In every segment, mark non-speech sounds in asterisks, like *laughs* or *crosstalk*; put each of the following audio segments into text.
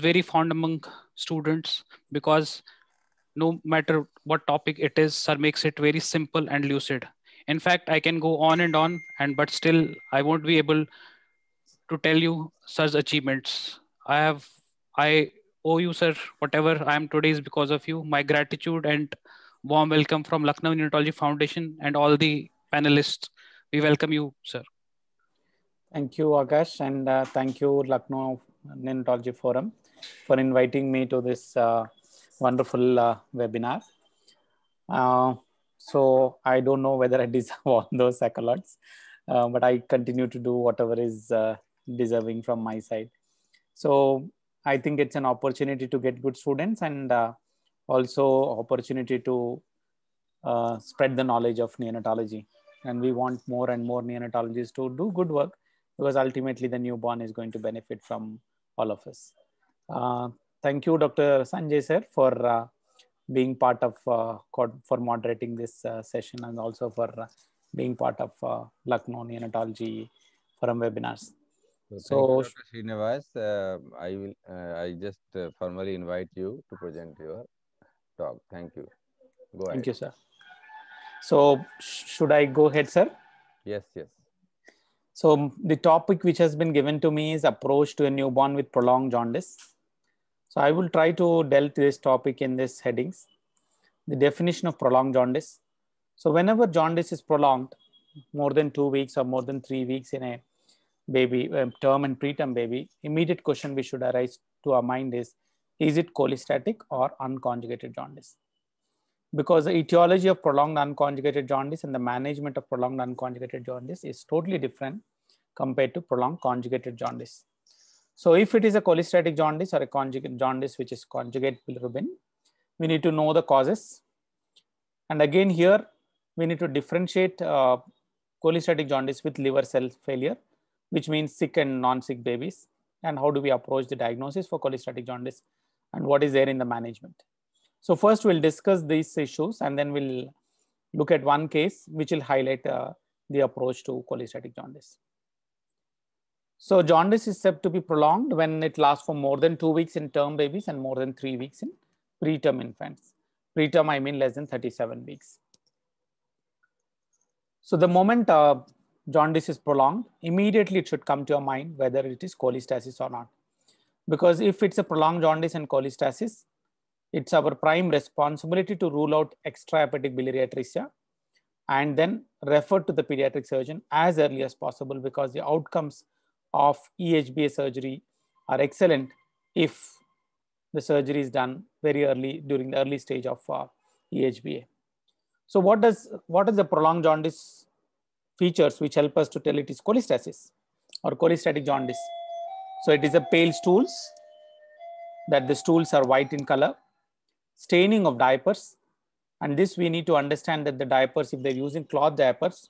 very fond among students because no matter what topic it is, sir makes it very simple and lucid. In fact, I can go on and on, and but still I won't be able to tell you such achievements. I have I owe you, sir, whatever I am today is because of you. My gratitude and warm welcome from Lucknow Neonatology Foundation and all the panelists. We welcome you, sir. Thank you, Akash, and uh, thank you, Lucknow Neonatology Forum for inviting me to this uh, wonderful uh, webinar. Uh, so I don't know whether I deserve *laughs* all those accolades, but I continue to do whatever is deserving from my side. So I think it's an opportunity to get good students and also opportunity to uh, spread the knowledge of neonatology and we want more and more neonatologists to do good work because ultimately the newborn is going to benefit from all of us uh, thank you, Dr. Sanjay sir, for uh, being part of uh, for moderating this uh, session and also for being part of uh, Lucknow Neonatology Forum webinars. So, so Srinivas, I will. I just formally invite you to present your talk. Thank you. Go ahead. Thank you, sir. So, should I go ahead, sir? Yes, yes. So the topic which has been given to me is approach to a newborn with prolonged jaundice. So I will try to delve to this topic in this headings. The definition of prolonged jaundice. So whenever jaundice is prolonged, more than two weeks or more than three weeks in a baby, a term and preterm baby, immediate question we should arise to our mind is, is it cholestatic or unconjugated jaundice? Because the etiology of prolonged unconjugated jaundice and the management of prolonged unconjugated jaundice is totally different compared to prolonged conjugated jaundice. So if it is a cholestatic jaundice or a conjugate jaundice, which is conjugate bilirubin, we need to know the causes. And again here, we need to differentiate uh, cholestatic jaundice with liver cell failure, which means sick and non-sick babies. And how do we approach the diagnosis for cholestatic jaundice and what is there in the management. So first we'll discuss these issues and then we'll look at one case which will highlight uh, the approach to cholestatic jaundice. So jaundice is said to be prolonged when it lasts for more than two weeks in term babies and more than three weeks in preterm infants. Preterm, I mean less than 37 weeks. So the moment uh, jaundice is prolonged, immediately it should come to your mind whether it is cholestasis or not. Because if it's a prolonged jaundice and cholestasis, it's our prime responsibility to rule out extrahepatic biliary atresia and then refer to the pediatric surgeon as early as possible because the outcomes of EHBA surgery are excellent if the surgery is done very early during the early stage of uh, EHBA. So what does what is the prolonged jaundice features which help us to tell it is cholestasis or cholestatic jaundice? So it is a pale stools that the stools are white in color, staining of diapers, and this we need to understand that the diapers if they're using cloth diapers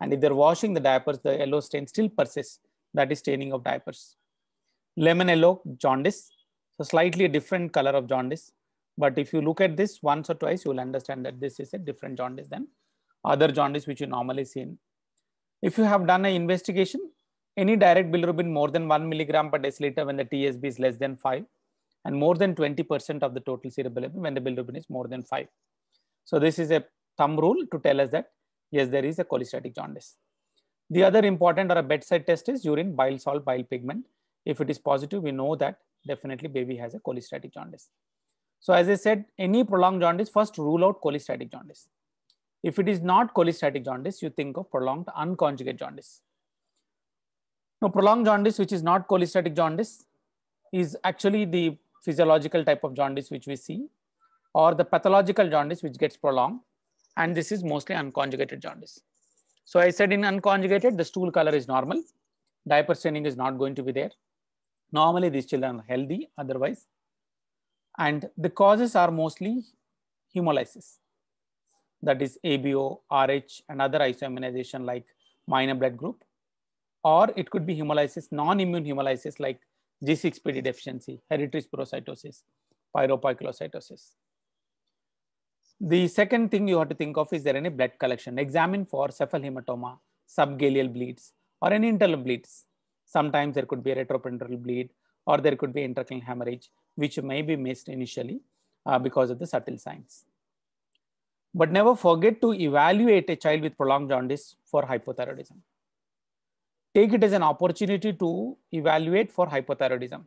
and if they're washing the diapers the yellow stain still persists that is staining of diapers. Lemon yellow, jaundice, so slightly different color of jaundice. But if you look at this once or twice, you will understand that this is a different jaundice than other jaundice which you normally see. In. If you have done an investigation, any direct bilirubin more than 1 milligram per deciliter when the TSB is less than 5 and more than 20% of the total serum bilirubin when the bilirubin is more than 5. So this is a thumb rule to tell us that, yes, there is a cholestatic jaundice. The other important or a bedside test is urine bile salt, bile pigment. If it is positive, we know that definitely baby has a cholestatic jaundice. So as I said, any prolonged jaundice, first rule out cholestatic jaundice. If it is not cholestatic jaundice, you think of prolonged unconjugate jaundice. Now, prolonged jaundice, which is not cholestatic jaundice, is actually the physiological type of jaundice which we see, or the pathological jaundice which gets prolonged, and this is mostly unconjugated jaundice. So I said in unconjugated, the stool color is normal. Diaper staining is not going to be there. Normally these children are healthy otherwise. And the causes are mostly hemolysis. That is ABO, RH and other isoimmunization like minor blood group. Or it could be hemolysis, non-immune hemolysis like G6PD deficiency, hereditary sporocytosis, pyropyculocytosis. The second thing you have to think of is there any blood collection? Examine for cephalhematoma, subgaleal bleeds, or any internal bleeds. Sometimes there could be a bleed, or there could be intracranial hemorrhage, which may be missed initially uh, because of the subtle signs. But never forget to evaluate a child with prolonged jaundice for hypothyroidism. Take it as an opportunity to evaluate for hypothyroidism.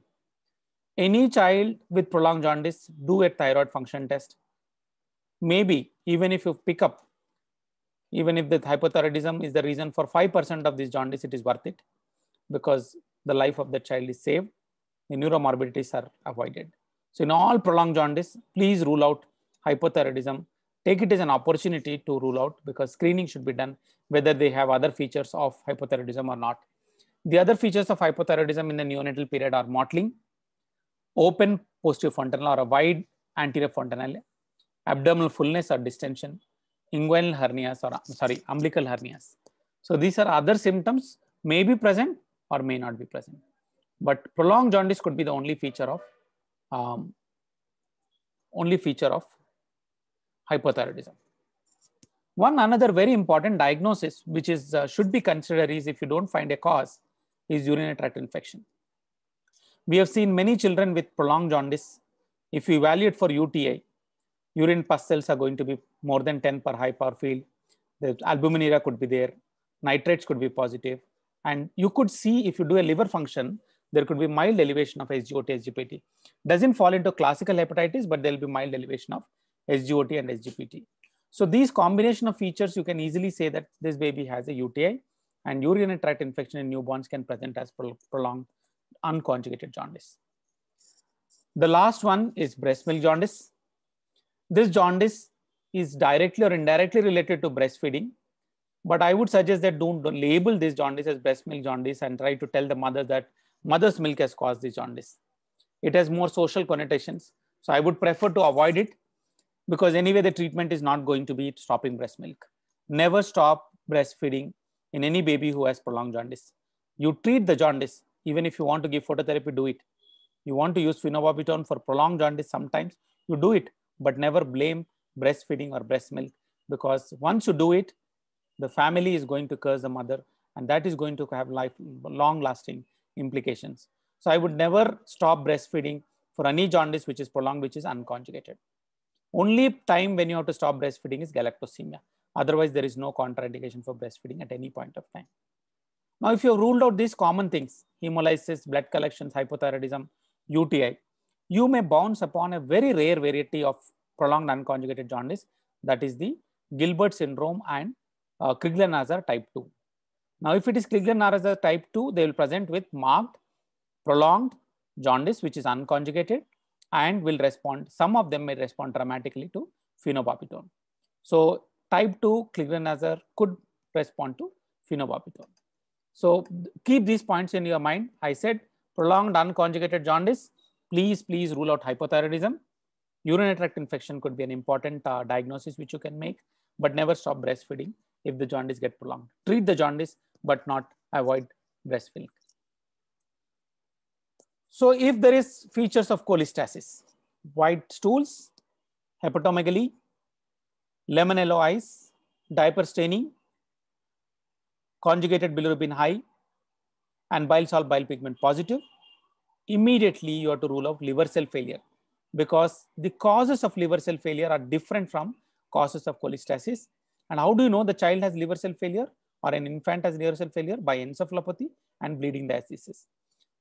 Any child with prolonged jaundice, do a thyroid function test maybe even if you pick up, even if the hypothyroidism is the reason for 5% of this jaundice, it is worth it because the life of the child is saved, the neuromorbidities are avoided. So in all prolonged jaundice, please rule out hypothyroidism. Take it as an opportunity to rule out because screening should be done whether they have other features of hypothyroidism or not. The other features of hypothyroidism in the neonatal period are mottling, open posterior fontanelle or a wide anterior fontanelle abdominal fullness or distension, inguinal hernias or sorry, umbilical hernias. So these are other symptoms may be present or may not be present. But prolonged jaundice could be the only feature of um, only feature of hypothyroidism. One another very important diagnosis which is uh, should be considered is if you don't find a cause is urinary tract infection. We have seen many children with prolonged jaundice. If we evaluate for UTI, urine pus cells are going to be more than 10 per high power field. The albuminuria could be there, nitrates could be positive, and you could see if you do a liver function, there could be mild elevation of SGOT, SGPT. Doesn't fall into classical hepatitis, but there'll be mild elevation of SGOT and SGPT. So these combination of features, you can easily say that this baby has a UTI and urinary tract infection in newborns can present as prolonged unconjugated jaundice. The last one is breast milk jaundice. This jaundice is directly or indirectly related to breastfeeding. But I would suggest that don't, label this jaundice as breast milk jaundice and try to tell the mother that mother's milk has caused this jaundice. It has more social connotations. So I would prefer to avoid it because anyway, the treatment is not going to be stopping breast milk. Never stop breastfeeding in any baby who has prolonged jaundice. You treat the jaundice, even if you want to give phototherapy, do it. You want to use phenobarbital for prolonged jaundice sometimes, you do it but never blame breastfeeding or breast milk because once you do it, the family is going to curse the mother and that is going to have life long lasting implications. So I would never stop breastfeeding for any jaundice which is prolonged, which is unconjugated. Only time when you have to stop breastfeeding is galactosemia. Otherwise, there is no contraindication for breastfeeding at any point of time. Now, if you have ruled out these common things, hemolysis, blood collections, hypothyroidism, UTI, you may bounce upon a very rare variety of prolonged unconjugated jaundice, that is the Gilbert syndrome and uh, Krigler-Nazar type 2. Now, if it is Krigler-Nazar type 2, they will present with marked prolonged jaundice, which is unconjugated and will respond, some of them may respond dramatically to phenobarbital. So, type 2 Krigler-Nazar could respond to phenobarbital. So, keep these points in your mind. I said prolonged unconjugated jaundice, please, please rule out hypothyroidism. Urinary tract infection could be an important uh, diagnosis which you can make, but never stop breastfeeding if the jaundice get prolonged. Treat the jaundice, but not avoid breastfeeding. So if there is features of cholestasis, white stools, hepatomegaly, yellow eyes, diaper staining, conjugated bilirubin high, and bile salt bile pigment positive, immediately you have to rule out liver cell failure because the causes of liver cell failure are different from causes of cholestasis. And how do you know the child has liver cell failure or an infant has liver cell failure? By encephalopathy and bleeding diastasis.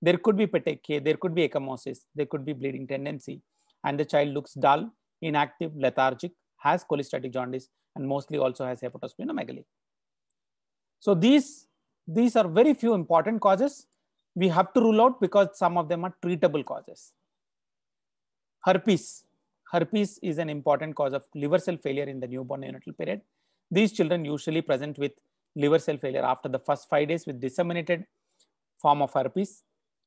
There could be petechiae, there could be ecchymosis, there could be bleeding tendency, and the child looks dull, inactive, lethargic, has cholestatic jaundice, and mostly also has hepatosplenomegaly. So these, these are very few important causes we have to rule out because some of them are treatable causes. Herpes. Herpes is an important cause of liver cell failure in the newborn neonatal period. These children usually present with liver cell failure after the first five days with disseminated form of herpes.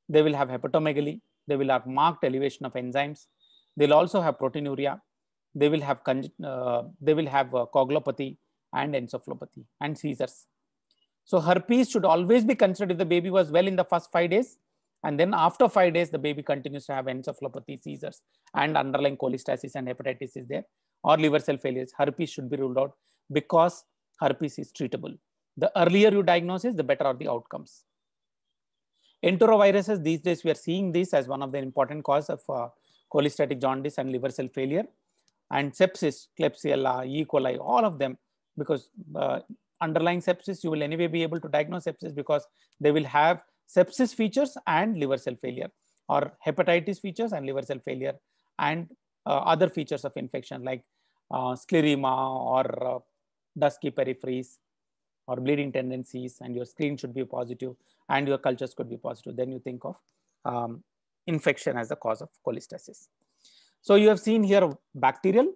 They will have hepatomegaly. They will have marked elevation of enzymes. They'll also have proteinuria. They will have, uh, they will have uh, coagulopathy and encephalopathy and seizures so herpes should always be considered if the baby was well in the first five days. And then after five days, the baby continues to have encephalopathy, seizures, and underlying cholestasis and hepatitis is there, or liver cell failures. Herpes should be ruled out because herpes is treatable. The earlier you diagnose it, the better are the outcomes. Enteroviruses, these days we are seeing this as one of the important cause of uh, cholestatic jaundice and liver cell failure. And sepsis, Klebsiella, E. coli, all of them, because uh, underlying sepsis, you will anyway be able to diagnose sepsis because they will have sepsis features and liver cell failure or hepatitis features and liver cell failure and uh, other features of infection like uh, sclerema or uh, dusky peripheries or bleeding tendencies and your screen should be positive and your cultures could be positive. Then you think of um, infection as the cause of cholestasis. So you have seen here bacterial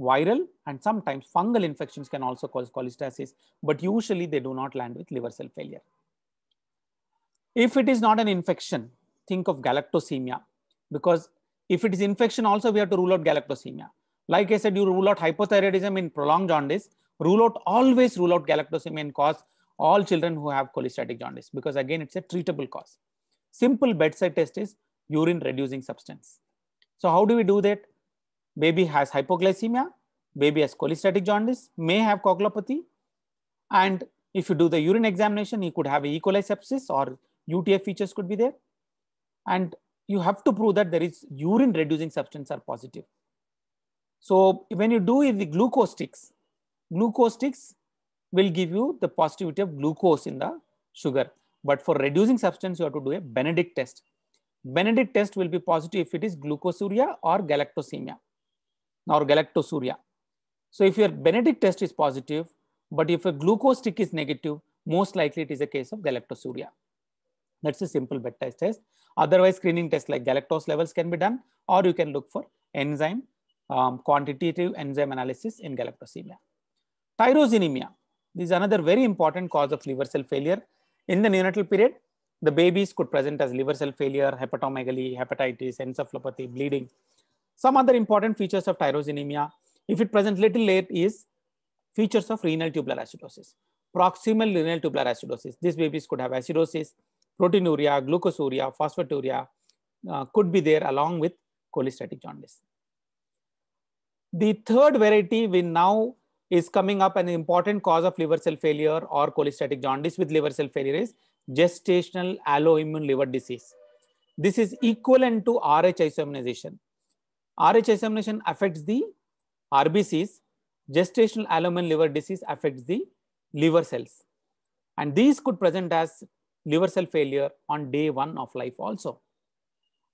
viral and sometimes fungal infections can also cause cholestasis, but usually they do not land with liver cell failure. If it is not an infection, think of galactosemia because if it is infection also we have to rule out galactosemia. Like I said, you rule out hypothyroidism in prolonged jaundice, rule out always rule out galactosemia in cause all children who have cholestatic jaundice because again it's a treatable cause. Simple bedside test is urine reducing substance. So how do we do that? baby has hypoglycemia, baby has cholestatic jaundice, may have coagulopathy. And if you do the urine examination, he could have a E. coli sepsis or UTF features could be there. And you have to prove that there is urine reducing substance are positive. So when you do the glucose sticks, glucose sticks will give you the positivity of glucose in the sugar. But for reducing substance, you have to do a Benedict test. Benedict test will be positive if it is glucosuria or galactosemia or galactosuria. So if your Benedict test is positive, but if a glucose stick is negative, most likely it is a case of galactosuria. That's a simple blood test test. Otherwise, screening tests like galactose levels can be done, or you can look for enzyme, um, quantitative enzyme analysis in galactosemia. Tyrosinemia this is another very important cause of liver cell failure. In the neonatal period, the babies could present as liver cell failure, hepatomegaly, hepatitis, encephalopathy, bleeding, some other important features of tyrosinemia, if it presents little late, is features of renal tubular acidosis, proximal renal tubular acidosis. These babies could have acidosis, proteinuria, glucosuria, phosphaturia, uh, could be there along with cholestatic jaundice. The third variety we now is coming up an important cause of liver cell failure or cholestatic jaundice with liver cell failure is gestational alloimmune liver disease. This is equivalent to RH isoimmunization. RH examination affects the RBCs, gestational albumin liver disease affects the liver cells. And these could present as liver cell failure on day one of life also.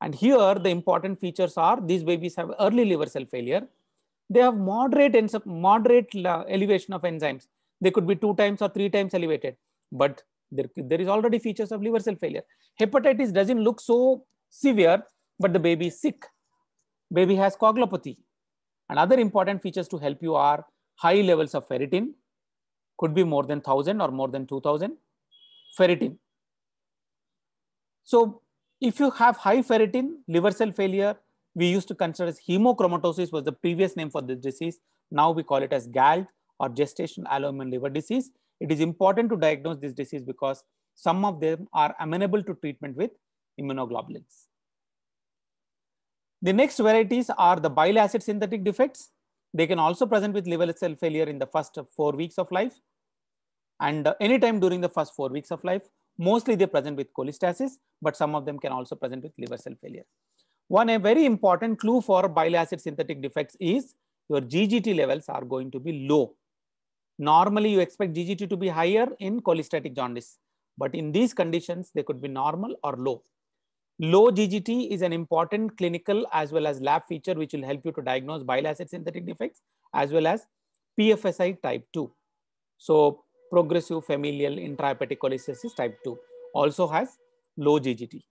And here the important features are these babies have early liver cell failure. They have moderate, moderate elevation of enzymes. They could be two times or three times elevated, but there, there is already features of liver cell failure. Hepatitis doesn't look so severe, but the baby is sick baby has coagulopathy. Another important features to help you are high levels of ferritin, could be more than 1000 or more than 2000 ferritin. So if you have high ferritin, liver cell failure, we used to consider as hemochromatosis was the previous name for this disease. Now we call it as GALT or gestational alloimmune liver disease. It is important to diagnose this disease because some of them are amenable to treatment with immunoglobulins. The next varieties are the bile acid synthetic defects. They can also present with liver cell failure in the first four weeks of life and uh, anytime during the first four weeks of life. Mostly they present with cholestasis, but some of them can also present with liver cell failure. One a very important clue for bile acid synthetic defects is your GGT levels are going to be low. Normally you expect GGT to be higher in cholestatic jaundice, but in these conditions they could be normal or low. Low GGT is an important clinical as well as lab feature which will help you to diagnose bile acid synthetic defects as well as PFSI type 2. So progressive familial intrahepatic cholestasis type 2 also has low GGT.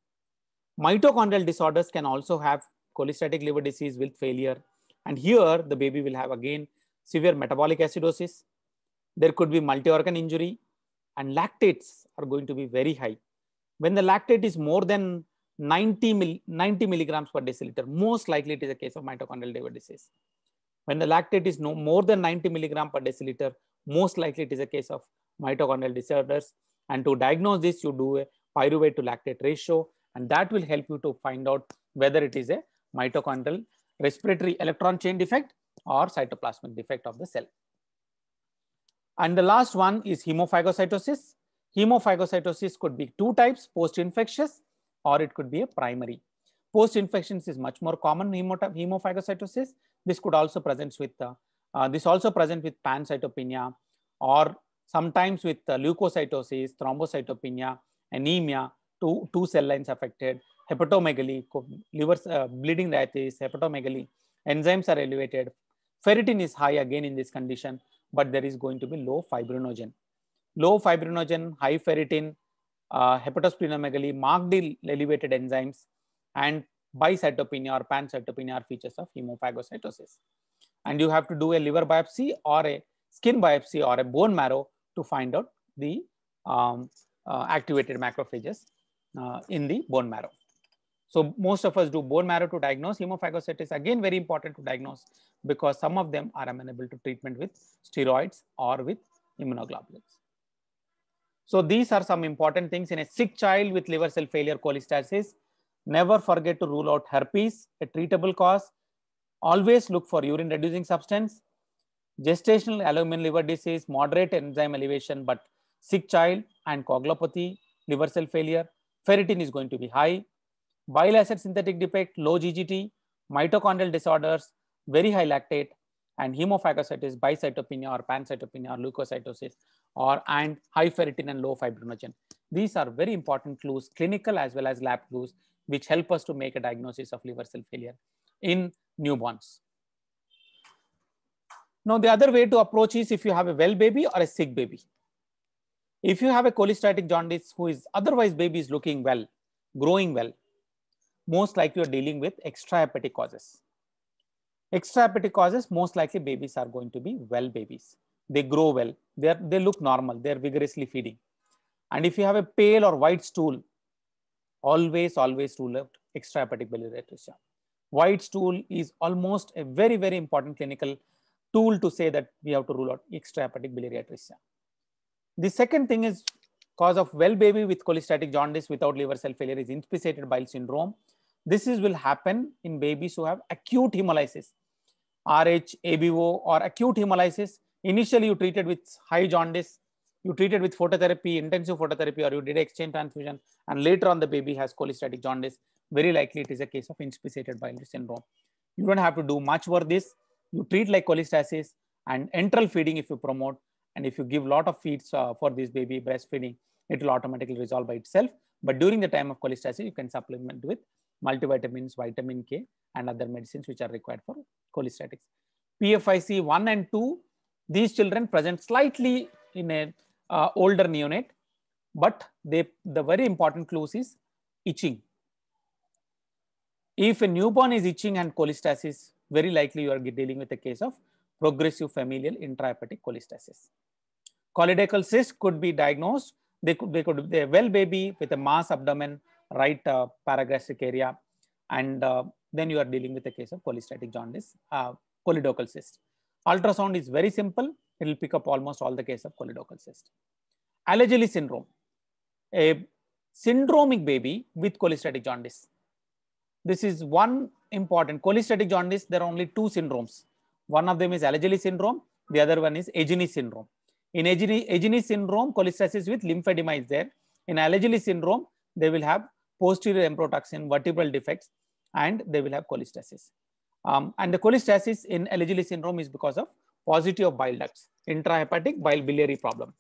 Mitochondrial disorders can also have cholestatic liver disease with failure. And here the baby will have again severe metabolic acidosis. There could be multi-organ injury and lactates are going to be very high. When the lactate is more than 90, mil, 90 milligrams per deciliter. Most likely it is a case of mitochondrial liver disease. When the lactate is no more than 90 milligram per deciliter, most likely it is a case of mitochondrial disorders. And to diagnose this, you do a pyruvate to lactate ratio, and that will help you to find out whether it is a mitochondrial respiratory electron chain defect or cytoplasmic defect of the cell. And the last one is hemophagocytosis. Hemophagocytosis could be two types, post-infectious or it could be a primary. Post infections is much more common hemophagocytosis. This could also present with, uh, uh, this also present with pancytopenia or sometimes with uh, leukocytosis, thrombocytopenia, anemia, two, two cell lines affected, hepatomegaly, liver uh, bleeding diathesis, hepatomegaly, enzymes are elevated. Ferritin is high again in this condition, but there is going to be low fibrinogen. Low fibrinogen, high ferritin, hepatosplenomegaly, markedly elevated enzymes, and bicytopenia or pancytopenia are features of hemophagocytosis. And you have to do a liver biopsy or a skin biopsy or a bone marrow to find out the um, uh, activated macrophages uh, in the bone marrow. So most of us do bone marrow to diagnose hemophagocytosis. Again, very important to diagnose because some of them are amenable to treatment with steroids or with immunoglobulins. So these are some important things in a sick child with liver cell failure cholestasis. Never forget to rule out herpes, a treatable cause. Always look for urine reducing substance. Gestational aluminium liver disease, moderate enzyme elevation, but sick child and coagulopathy, liver cell failure, ferritin is going to be high. Bile acid synthetic defect, low GGT, mitochondrial disorders, very high lactate, and hemophagocytosis, bicytopenia or pancytopenia or leukocytosis or and high ferritin and low fibrinogen. These are very important clues, clinical as well as lab clues, which help us to make a diagnosis of liver cell failure in newborns. Now, the other way to approach is if you have a well baby or a sick baby. If you have a cholestatic jaundice who is otherwise baby is looking well, growing well, most likely you're dealing with extrahepatic causes. Extrahepatic causes, most likely babies are going to be well babies they grow well. They, are, they look normal, they are vigorously feeding. And if you have a pale or white stool, always, always rule out extrahepatic biliary atresia. White stool is almost a very, very important clinical tool to say that we have to rule out extrahepatic biliary atresia. The second thing is cause of well baby with cholestatic jaundice without liver cell failure is inspissated bile syndrome. This is will happen in babies who have acute hemolysis, RH, ABO or acute hemolysis Initially, you treated with high jaundice, you treated with phototherapy, intensive phototherapy, or you did exchange transfusion, and later on the baby has cholestatic jaundice. Very likely it is a case of inspissated bile syndrome. You don't have to do much for this. You treat like cholestasis and enteral feeding if you promote. And if you give lot of feeds uh, for this baby breastfeeding, it will automatically resolve by itself. But during the time of cholestasis, you can supplement with multivitamins, vitamin K, and other medicines which are required for cholestatics. PFIC 1 and 2 these children present slightly in an uh, older neonate, but they, the very important clues is itching. If a newborn is itching and cholestasis, very likely you are dealing with a case of progressive familial intrahepatic cholestasis. Colidacal cyst could be diagnosed. They could, they could be a well baby with a mass abdomen, right uh, paragastric area, and uh, then you are dealing with a case of cholestatic jaundice, uh, colidocal cyst. Ultrasound is very simple. It will pick up almost all the case of choledochal cyst. Allegely syndrome, a syndromic baby with cholestatic jaundice. This is one important. Cholestatic jaundice, there are only two syndromes. One of them is Allegely syndrome. The other one is Agini syndrome. In Agini, syndrome, cholestasis with lymphedema is there. In Allegely syndrome, they will have posterior emprotoxin, vertebral defects, and they will have cholestasis. Um, and the cholestasis in Allegili syndrome is because of positivity of bile ducts, intrahepatic bile biliary problem.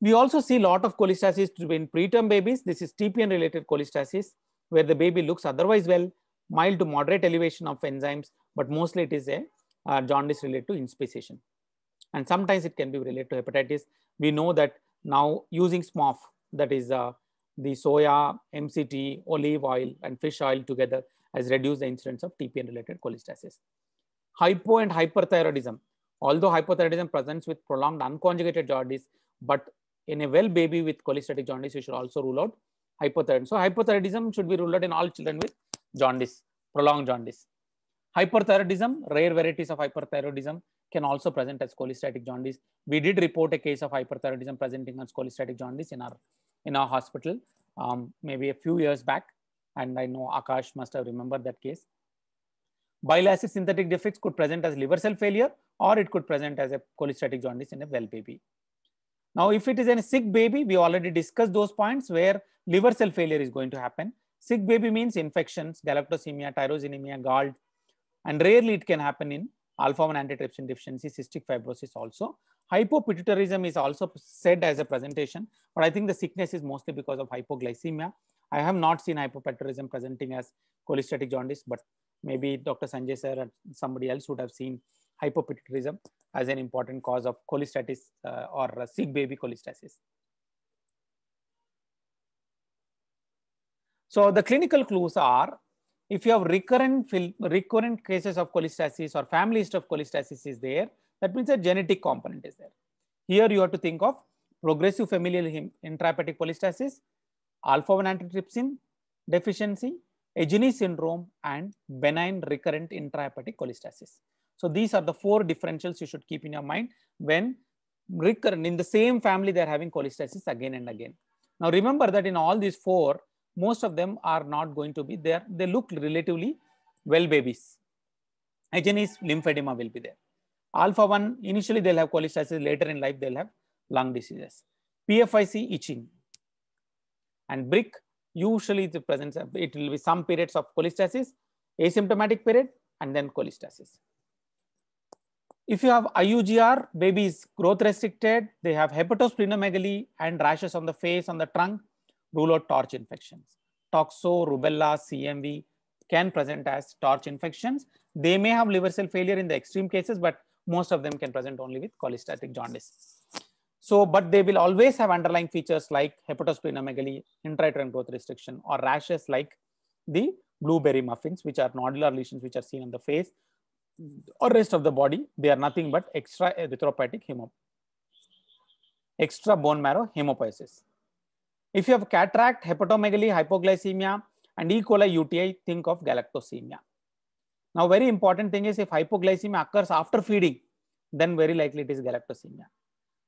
We also see a lot of cholestasis in preterm babies. This is TPN related cholestasis where the baby looks otherwise well, mild to moderate elevation of enzymes, but mostly it is a uh, jaundice related to inspeciation. And sometimes it can be related to hepatitis. We know that now using SMOF, that is uh, the soya, MCT, olive oil, and fish oil together, has reduced the incidence of TPN related cholestasis. Hypo and hyperthyroidism. Although hypothyroidism presents with prolonged unconjugated jaundice, but in a well baby with cholestatic jaundice, you should also rule out hypothyroidism. So hypothyroidism should be ruled out in all children with jaundice, prolonged jaundice. Hyperthyroidism, rare varieties of hyperthyroidism can also present as cholestatic jaundice. We did report a case of hyperthyroidism presenting as cholestatic jaundice in our in our hospital um, maybe a few years back and I know Akash must have remembered that case. Bile acid synthetic defects could present as liver cell failure or it could present as a cholestatic jaundice in a well baby. Now, if it is a sick baby, we already discussed those points where liver cell failure is going to happen. Sick baby means infections, galactosemia, tyrosinemia, galled, and rarely it can happen in alpha-1 antitrypsin deficiency, cystic fibrosis also. Hypopituitarism is also said as a presentation, but I think the sickness is mostly because of hypoglycemia I have not seen hypopituitarism presenting as cholestatic jaundice, but maybe Dr. Sanjay sir or somebody else would have seen hypopituitarism as an important cause of cholestasis uh, or sick baby cholestasis. So the clinical clues are if you have recurrent, recurrent cases of cholestasis or family history of cholestasis is there, that means a genetic component is there. Here you have to think of progressive familial intrahepatic cholestasis alpha-1 antitrypsin deficiency, Agini syndrome, and benign recurrent intrahepatic cholestasis. So these are the four differentials you should keep in your mind when recurrent in the same family they're having cholestasis again and again. Now remember that in all these four, most of them are not going to be there. They look relatively well babies. Agenis lymphedema will be there. Alpha 1, initially they'll have cholestasis, later in life they'll have lung diseases. PFIC itching, and brick usually it presents, it will be some periods of cholestasis, asymptomatic period, and then cholestasis. If you have IUGR, baby is growth restricted, they have hepatosplenomegaly and rashes on the face, on the trunk, rule out torch infections. Toxo, rubella, CMV can present as torch infections. They may have liver cell failure in the extreme cases, but most of them can present only with cholestatic jaundice. So, but they will always have underlying features like hepatosplenomegaly, intrauterine growth restriction, or rashes like the blueberry muffins, which are nodular lesions which are seen on the face or rest of the body. They are nothing but extra erythropathic uh, hemop extra bone marrow hemopoiesis. If you have cataract, hepatomegaly, hypoglycemia, and E. coli UTI, think of galactosemia. Now, very important thing is if hypoglycemia occurs after feeding, then very likely it is galactosemia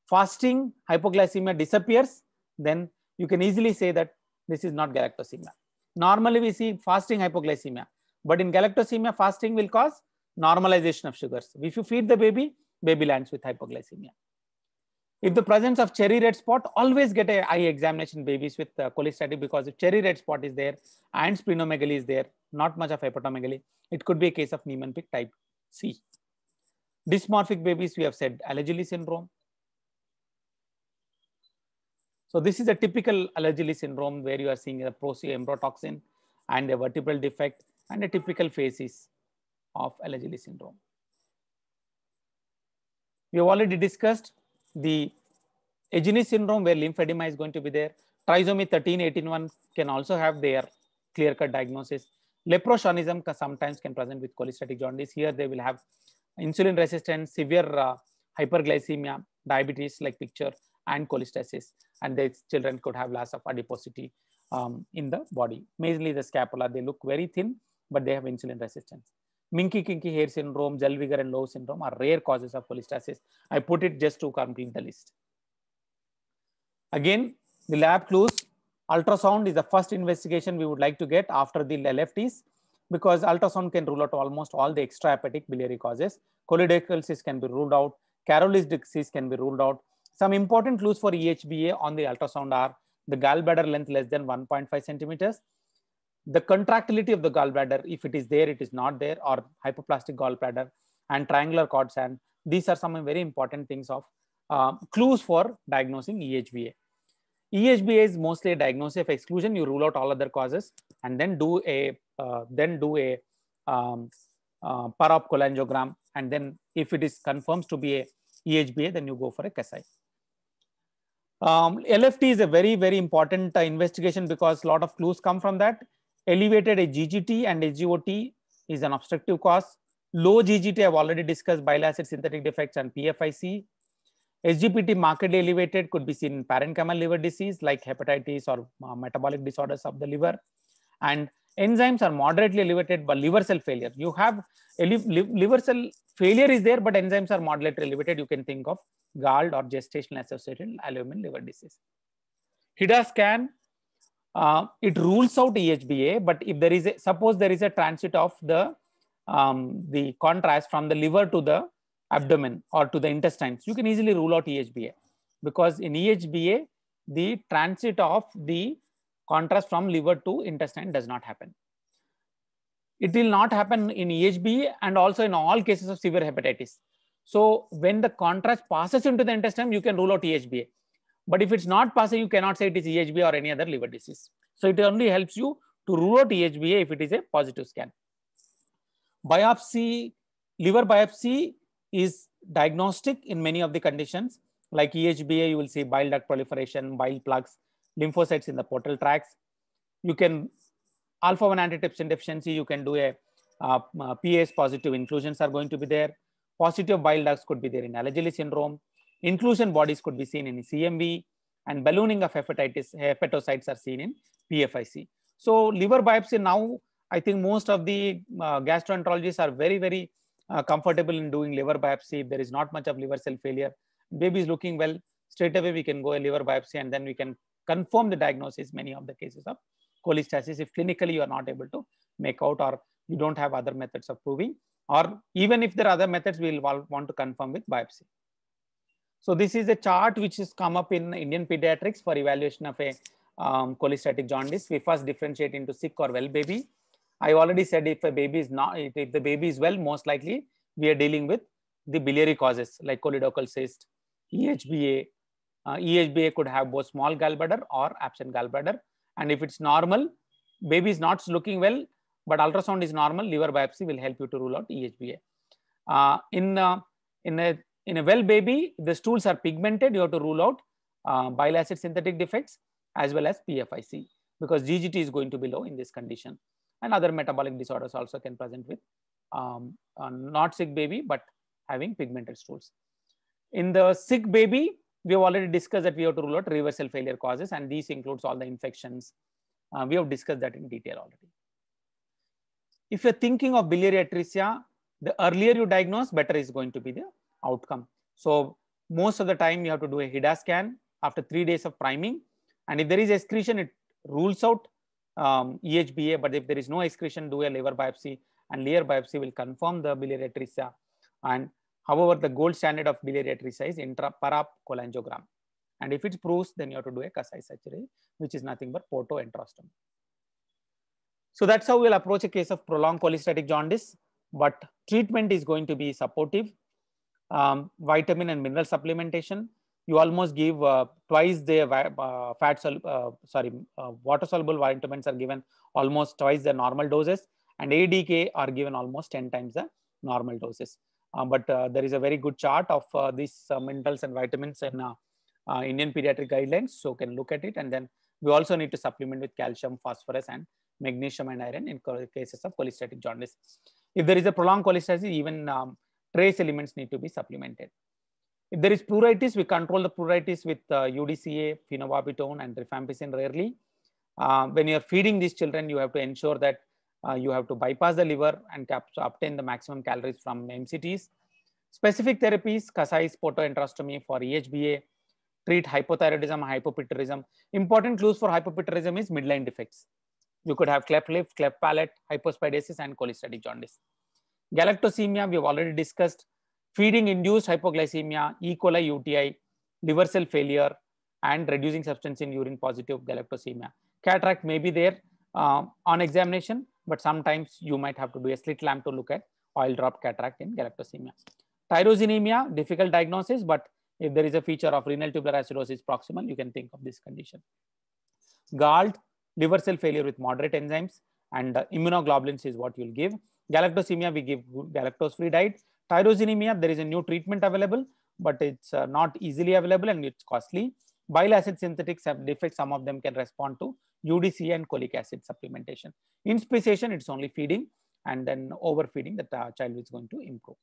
fasting hypoglycemia disappears, then you can easily say that this is not galactosemia. Normally we see fasting hypoglycemia, but in galactosemia, fasting will cause normalization of sugars. If you feed the baby, baby lands with hypoglycemia. If the presence of cherry red spot, always get a eye examination babies with uh, cholestatic because if cherry red spot is there and splenomegaly is there, not much of hepatomegaly, it could be a case of Niemann-Pick type C. Dysmorphic babies, we have said Allegili syndrome. So this is a typical Alagili syndrome where you are seeing a toxin, and a vertebral defect and a typical phases of Alagili syndrome. We have already discussed the Agini syndrome where lymphedema is going to be there. Trisomy 13, 18, 1 can also have their clear-cut diagnosis. Leprochanism sometimes can present with cholestatic jaundice. Here they will have insulin resistance, severe uh, hyperglycemia, diabetes like picture and cholestasis and these children could have loss of adiposity um, in the body. Mainly the scapula, they look very thin, but they have insulin resistance. Minky kinky hair syndrome, gel vigor and low syndrome are rare causes of cholestasis. I put it just to complete the list. Again, the lab clues, ultrasound is the first investigation we would like to get after the LFTs because ultrasound can rule out almost all the extrahepatic biliary causes. Cholecystitis can be ruled out. Carolis disease can be ruled out. Some important clues for EHBA on the ultrasound are the gallbladder length less than 1.5 centimeters, the contractility of the gallbladder, if it is there, it is not there, or hypoplastic gallbladder, and triangular cord sand. These are some very important things of uh, clues for diagnosing EHBA. EHBA is mostly a diagnosis of exclusion. You rule out all other causes and then do a uh, then do a um, uh, parop cholangiogram. And then if it is confirms to be a EHBA, then you go for a CASI. Um, LFT is a very, very important uh, investigation because a lot of clues come from that. Elevated GGT and SGOT is an obstructive cause. Low GGT, I've already discussed bile acid synthetic defects and PFIC. SGPT markedly elevated could be seen in parenchymal liver disease like hepatitis or uh, metabolic disorders of the liver. And enzymes are moderately elevated by liver cell failure. You have liver cell failure is there, but enzymes are moderately elevated. You can think of GALD or gestational associated albumin liver disease. HIDA scan, uh, it rules out EHBA, but if there is a, suppose there is a transit of the, um, the contrast from the liver to the abdomen or to the intestines, you can easily rule out EHBA because in EHBA, the transit of the contrast from liver to intestine does not happen. It will not happen in EHB and also in all cases of severe hepatitis. So when the contrast passes into the intestine, you can rule out EHBA. But if it's not passing, you cannot say it is EHBA or any other liver disease. So it only helps you to rule out EHBA if it is a positive scan. Biopsy, liver biopsy is diagnostic in many of the conditions like EHBA, you will see bile duct proliferation, bile plugs, lymphocytes in the portal tracts. You can, alpha 1 antitrypsin deficiency, you can do a uh, uh PAS positive inclusions are going to be there. Positive bile ducts could be there in Alagili syndrome. Inclusion bodies could be seen in CMV and ballooning of hepatitis, hepatocytes are seen in PFIC. So liver biopsy now, I think most of the uh, gastroenterologists are very, very uh, comfortable in doing liver biopsy. If there is not much of liver cell failure, baby is looking well, straight away we can go a liver biopsy and then we can confirm the diagnosis many of the cases of cholestasis if clinically you are not able to make out or you don't have other methods of proving or even if there are other methods we will want to confirm with biopsy. So this is a chart which has come up in Indian pediatrics for evaluation of a um, cholestatic jaundice. We first differentiate into sick or well baby. I already said if a baby is not, if the baby is well, most likely we are dealing with the biliary causes like choledochal cyst, EHBA, uh, EHBA could have both small gallbladder or absent gallbladder. And if it's normal, baby is not looking well, but ultrasound is normal, liver biopsy will help you to rule out EHBA. Uh, in, uh, in, a, in a well baby, the stools are pigmented, you have to rule out uh, bile acid synthetic defects as well as PFIC because GGT is going to be low in this condition. And other metabolic disorders also can present with um, not sick baby, but having pigmented stools. In the sick baby, we have already discussed that we have to rule out reversal failure causes and these includes all the infections. Uh, we have discussed that in detail already. If you're thinking of biliary atresia, the earlier you diagnose, better is going to be the outcome. So most of the time you have to do a HIDA scan after three days of priming. And if there is excretion, it rules out um, EHBA, but if there is no excretion, do a liver biopsy and liver biopsy will confirm the biliary atresia. And However, the gold standard of biliary size intraparapholangiogram. And if it's proves, then you have to do a Kasai surgery, which is nothing but portoenterostomy. So that's how we'll approach a case of prolonged cholestatic jaundice. But treatment is going to be supportive, um, vitamin and mineral supplementation. You almost give uh, twice the uh, fat, sol uh, sorry, uh, water soluble vitamins are given almost twice the normal doses, and ADK are given almost 10 times the normal doses. Um, but uh, there is a very good chart of uh, these uh, minerals and vitamins in Indian pediatric guidelines. So can look at it. And then we also need to supplement with calcium, phosphorus, and magnesium and iron in cases of cholestatic jaundice. If there is a prolonged cholestasis, even um, trace elements need to be supplemented. If there is pruritus, we control the pruritus with uh, UDCA, phenobarbitone, and rifampicin rarely. Uh, when you are feeding these children, you have to ensure that uh, you have to bypass the liver and obtain the maximum calories from MCTs. Specific therapies, Kasai's potoenterostomy for EHBA, treat hypothyroidism, hypopituitarism. Important clues for hypopituitarism is midline defects. You could have cleft lip, cleft palate, hypospadiasis, and cholestatic jaundice. Galactosemia, we've already discussed. Feeding induced hypoglycemia, E. coli UTI, liver cell failure, and reducing substance in urine positive galactosemia. Cataract may be there uh, on examination but sometimes you might have to do a slit lamp to look at oil drop cataract in galactosemia. Tyrosinemia, difficult diagnosis, but if there is a feature of renal tubular acidosis proximal, you can think of this condition. GALT, liver cell failure with moderate enzymes, and uh, immunoglobulins is what you'll give. Galactosemia, we give galactose-free diet. Tyrosinemia, there is a new treatment available, but it's uh, not easily available and it's costly. Bile acid synthetics have defects, some of them can respond to UDC and cholic acid supplementation. In speciation, it's only feeding and then overfeeding the uh, child is going to improve.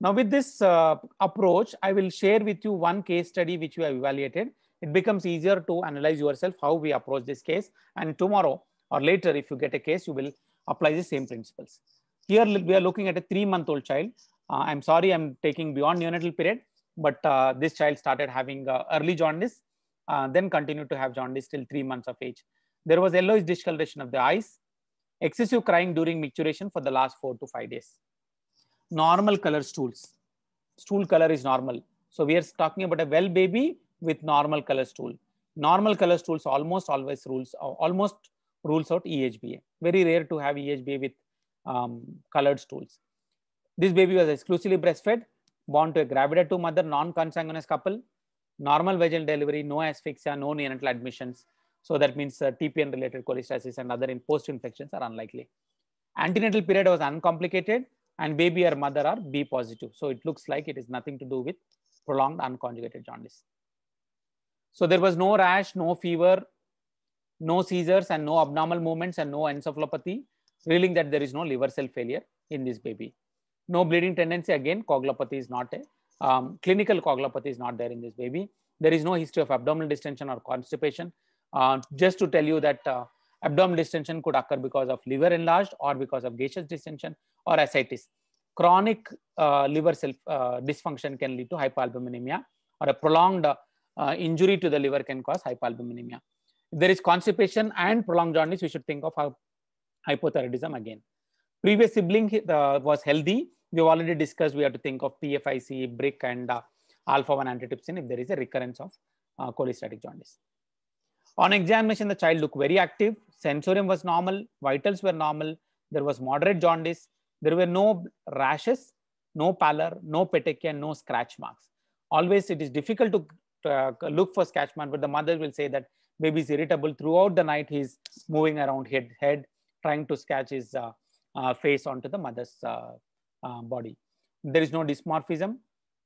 Now with this uh, approach, I will share with you one case study which we have evaluated. It becomes easier to analyze yourself how we approach this case. And tomorrow or later, if you get a case, you will apply the same principles. Here we are looking at a three-month-old child. Uh, I'm sorry, I'm taking beyond neonatal period, but uh, this child started having uh, early jaundice uh, then continued to have jaundice till three months of age. There was yellowish discoloration of the eyes, excessive crying during maturation for the last four to five days. Normal color stools. Stool color is normal. So we are talking about a well baby with normal color stool. Normal color stools almost always rules uh, almost rules out EHBA. Very rare to have EHBA with um, colored stools. This baby was exclusively breastfed, born to a gravida 2 mother, non-consanguineous couple, normal vaginal delivery, no asphyxia, no neonatal admissions. So that means uh, TPN related cholestasis and other in post infections are unlikely. Antenatal period was uncomplicated and baby or mother are B positive. So it looks like it is nothing to do with prolonged unconjugated jaundice. So there was no rash, no fever, no seizures and no abnormal movements and no encephalopathy, revealing that there is no liver cell failure in this baby. No bleeding tendency, again, coagulopathy is not a um, clinical coagulopathy is not there in this baby. There is no history of abdominal distension or constipation. Uh, just to tell you that uh, abdominal distension could occur because of liver enlarged or because of gaseous distension or ascites. Chronic uh, liver self, uh, dysfunction can lead to hypoalbuminemia or a prolonged uh, injury to the liver can cause hypoalbuminemia. If there is constipation and prolonged jaundice, we should think of hypothyroidism again. Previous sibling uh, was healthy, We've already discussed, we have to think of PFIC, BRIC, and uh, alpha-1 antitrypsin if there is a recurrence of uh, cholestatic jaundice. On examination, the child looked very active. Sensorium was normal, vitals were normal. There was moderate jaundice. There were no rashes, no pallor, no petechia, no scratch marks. Always it is difficult to uh, look for scratch marks, but the mother will say that baby is irritable throughout the night. He's moving around head, head trying to scratch his uh, uh, face onto the mother's uh, uh, body. There is no dysmorphism,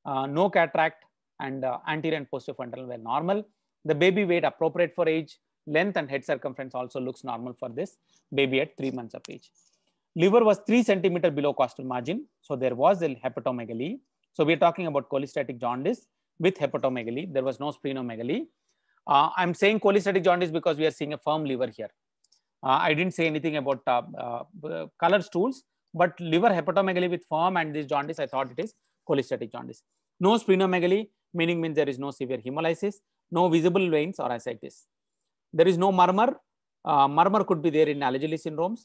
uh, no cataract, and uh, anterior and posterior frontal were normal. The baby weight appropriate for age, length and head circumference also looks normal for this baby at three months of age. Liver was three centimeter below costal margin. So there was a hepatomegaly. So we're talking about cholestatic jaundice with hepatomegaly. There was no splenomegaly. Uh, I'm saying cholestatic jaundice because we are seeing a firm liver here. Uh, I didn't say anything about uh, uh color stools, but liver hepatomegaly with form and this jaundice, I thought it is cholestatic jaundice. No splenomegaly, meaning means there is no severe hemolysis, no visible veins or ascites. There is no murmur. Uh, murmur could be there in Alagili syndromes.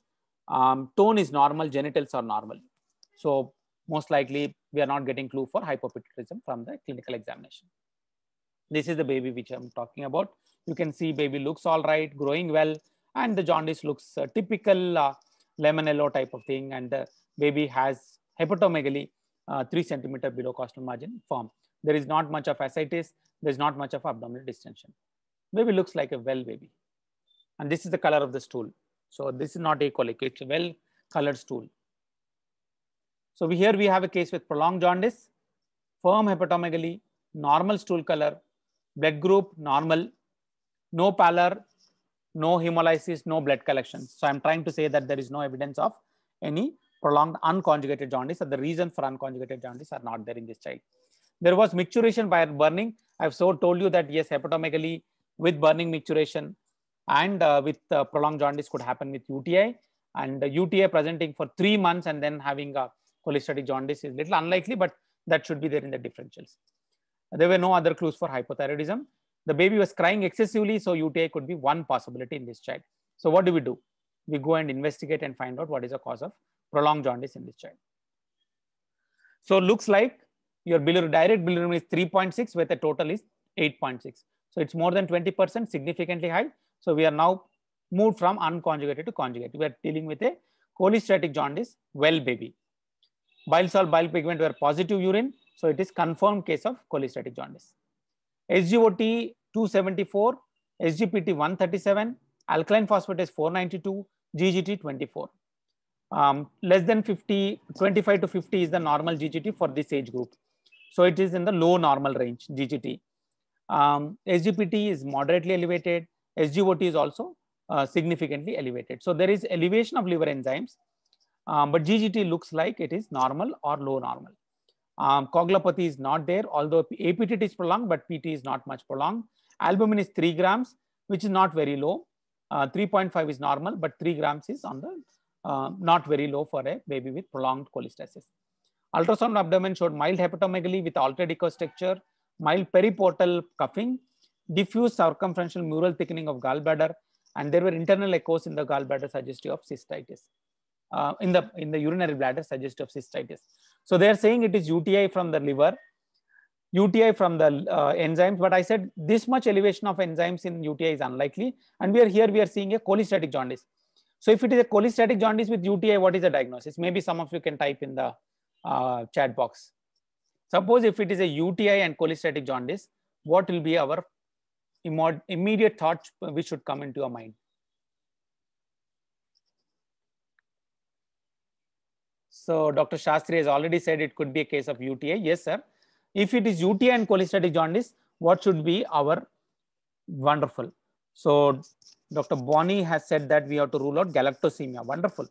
Um, tone is normal, genitals are normal. So most likely we are not getting clue for hypopituitarism from the clinical examination. This is the baby which I'm talking about. You can see baby looks all right, growing well, and the jaundice looks uh, typical uh, lemonello type of thing and the uh, baby has hepatomegaly, uh, 3 centimeter below costal margin form. There is not much of ascites, there's not much of abdominal distension. Baby looks like a well baby. And this is the color of the stool. So this is not colic. it's a well colored stool. So we, here we have a case with prolonged jaundice, firm hepatomegaly, normal stool color, blood group normal, no pallor, no hemolysis, no blood collection. So I'm trying to say that there is no evidence of any prolonged unconjugated jaundice or the reason for unconjugated jaundice are not there in this child. There was micturition by burning. I've so told you that yes, hepatomegaly with burning micturition and uh, with uh, prolonged jaundice could happen with UTI and uh, UTI presenting for three months and then having a cholestatic jaundice is little unlikely, but that should be there in the differentials. There were no other clues for hypothyroidism the baby was crying excessively, so UTI could be one possibility in this child. So what do we do? We go and investigate and find out what is the cause of prolonged jaundice in this child. So looks like your bilirubin, direct bilirubin is 3.6 with a total is 8.6. So it's more than 20%, significantly high. So we are now moved from unconjugated to conjugated. We are dealing with a cholestatic jaundice, well baby. Bile salt, bile pigment were positive urine. So it is confirmed case of cholestatic jaundice. SGOT 274, SGPT 137, alkaline phosphatase 492, GGT 24. Um, less than 50, 25 to 50 is the normal GGT for this age group. So it is in the low normal range, GGT. Um, SGPT is moderately elevated. SGOT is also uh, significantly elevated. So there is elevation of liver enzymes, um, but GGT looks like it is normal or low normal. Um, coagulopathy is not there, although APTT is prolonged, but PT is not much prolonged. Albumin is 3 grams, which is not very low. Uh, 3.5 is normal, but 3 grams is on the uh, not very low for a baby with prolonged cholestasis. Ultrasound abdomen showed mild hepatomegaly with altered echo structure, mild periportal cuffing, diffuse circumferential mural thickening of gallbladder, and there were internal echoes in the gallbladder suggestive of cystitis. Uh, in the in the urinary bladder suggestive of cystitis. So they are saying it is UTI from the liver, UTI from the uh, enzymes. But I said this much elevation of enzymes in UTI is unlikely. And we are here, we are seeing a cholestatic jaundice. So if it is a cholestatic jaundice with UTI, what is the diagnosis? Maybe some of you can type in the uh, chat box. Suppose if it is a UTI and cholestatic jaundice, what will be our immediate thoughts which should come into your mind? So Dr. Shastri has already said it could be a case of UTI. Yes, sir. If it is UTI and cholestatic jaundice, what should be our wonderful? So Dr. Bonnie has said that we have to rule out galactosemia. Wonderful.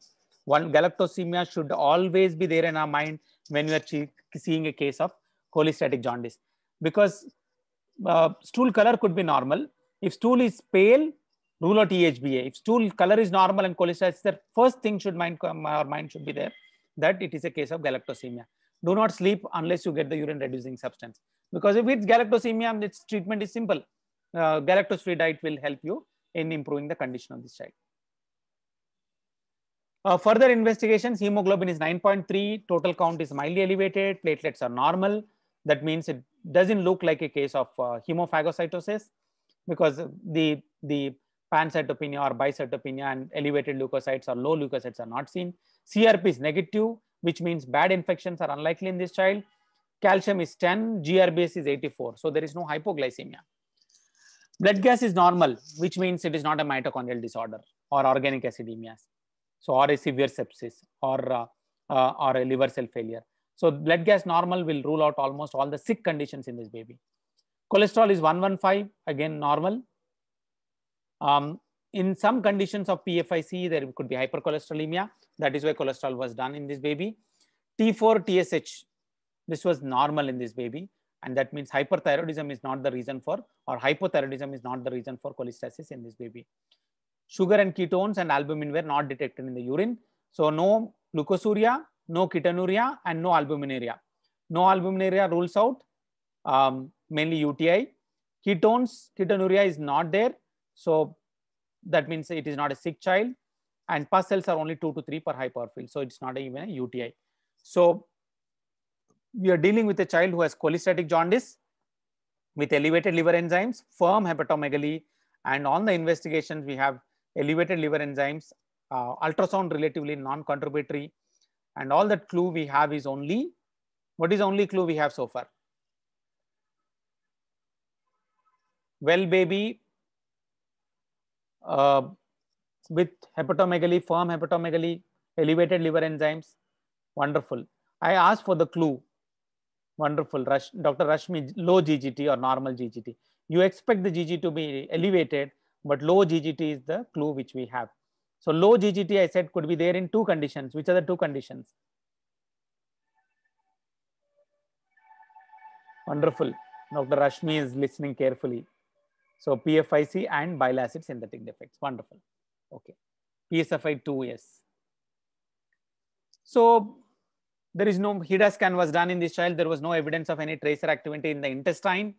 One galactosemia should always be there in our mind when we are seeing a case of cholestatic jaundice because uh, stool color could be normal. If stool is pale, rule out EHBA. If stool color is normal and cholestatic, the first thing should mind, uh, our mind should be there that it is a case of galactosemia. Do not sleep unless you get the urine reducing substance. Because if it's galactosemia, its treatment is simple. Uh, galactose free diet will help you in improving the condition of this child. Uh, further investigations, hemoglobin is 9.3, total count is mildly elevated, platelets are normal. That means it doesn't look like a case of uh, hemophagocytosis because the, the pancytopenia or bicytopenia and elevated leukocytes or low leukocytes are not seen. CRP is negative, which means bad infections are unlikely in this child. Calcium is 10, GRBS is 84. So there is no hypoglycemia. Blood gas is normal, which means it is not a mitochondrial disorder or organic acidemia. So or a severe sepsis or, uh, uh, or a liver cell failure. So blood gas normal will rule out almost all the sick conditions in this baby. Cholesterol is 115, again normal. Um, in some conditions of PFIC, there could be hypercholesterolemia. That is why cholesterol was done in this baby. T4 TSH, this was normal in this baby. And that means hyperthyroidism is not the reason for, or hypothyroidism is not the reason for cholestasis in this baby. Sugar and ketones and albumin were not detected in the urine. So no glucosuria, no ketonuria, and no albuminuria. No albuminuria rules out, um, mainly UTI. Ketones, ketonuria is not there. So that means it is not a sick child and pus cells are only two to three per high power field. So it's not even a UTI. So we are dealing with a child who has cholestatic jaundice with elevated liver enzymes, firm hepatomegaly, and on the investigations, we have elevated liver enzymes, uh, ultrasound relatively non-contributory, and all that clue we have is only, what is only clue we have so far? Well baby uh, with hepatomegaly, firm hepatomegaly, elevated liver enzymes. Wonderful. I asked for the clue. Wonderful. Rush, Dr. Rashmi, low GGT or normal GGT. You expect the GG to be elevated, but low GGT is the clue which we have. So low GGT, I said, could be there in two conditions. Which are the two conditions? Wonderful. Dr. Rashmi is listening carefully. So PFIC and bile acid synthetic defects. Wonderful. Okay. PSFI2, yes. So there is no HIDA scan was done in this child. There was no evidence of any tracer activity in the intestine.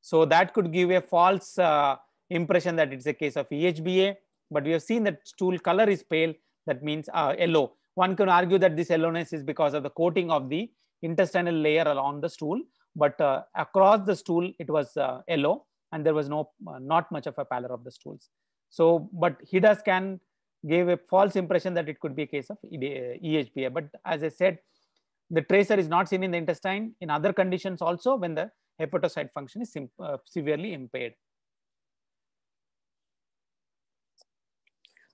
So that could give a false uh, impression that it's a case of EHBA. But we have seen that stool color is pale. That means uh, yellow. One can argue that this yellowness is because of the coating of the intestinal layer along the stool. But uh, across the stool, it was uh, yellow and there was no uh, not much of a pallor of the stools. So, but HIDA scan gave a false impression that it could be a case of EHPA. Uh, but as I said, the tracer is not seen in the intestine in other conditions also when the hepatocyte function is uh, severely impaired.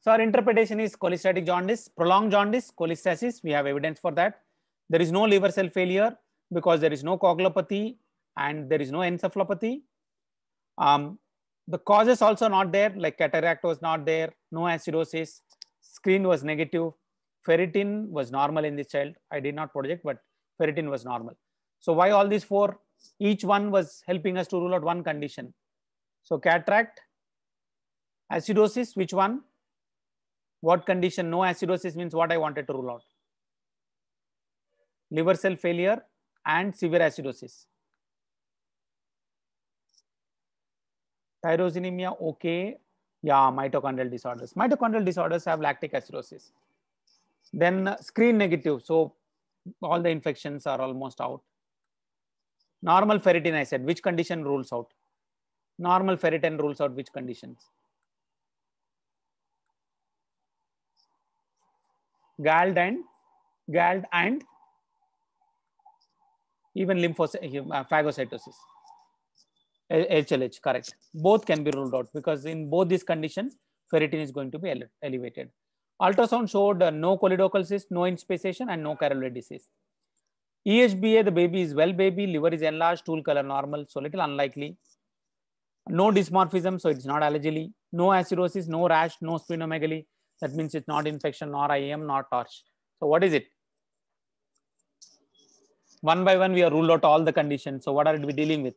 So our interpretation is cholestatic jaundice, prolonged jaundice, cholestasis. We have evidence for that. There is no liver cell failure because there is no coagulopathy and there is no encephalopathy. Um, the is also not there, like cataract was not there, no acidosis, screen was negative, ferritin was normal in this child. I did not project, but ferritin was normal. So why all these four? Each one was helping us to rule out one condition. So cataract, acidosis, which one? What condition? No acidosis means what I wanted to rule out. Liver cell failure and severe acidosis. Tyrosinemia, okay. Yeah, mitochondrial disorders. Mitochondrial disorders have lactic acidosis. Then screen negative. So all the infections are almost out. Normal ferritin, I said, which condition rules out? Normal ferritin rules out which conditions? Gall and gall and even lymphocytosis, uh, phagocytosis. HLH, correct. Both can be ruled out because in both these conditions, ferritin is going to be ele elevated. Ultrasound showed uh, no choledochal cyst, no inspeciation, and no carotid disease. EHBA, the baby is well baby, liver is enlarged, stool color normal, so little unlikely. No dysmorphism, so it's not allergically. No acidosis, no rash, no splenomegaly. That means it's not infection, nor IM, nor torch. So what is it? One by one, we are ruled out all the conditions. So what are we dealing with?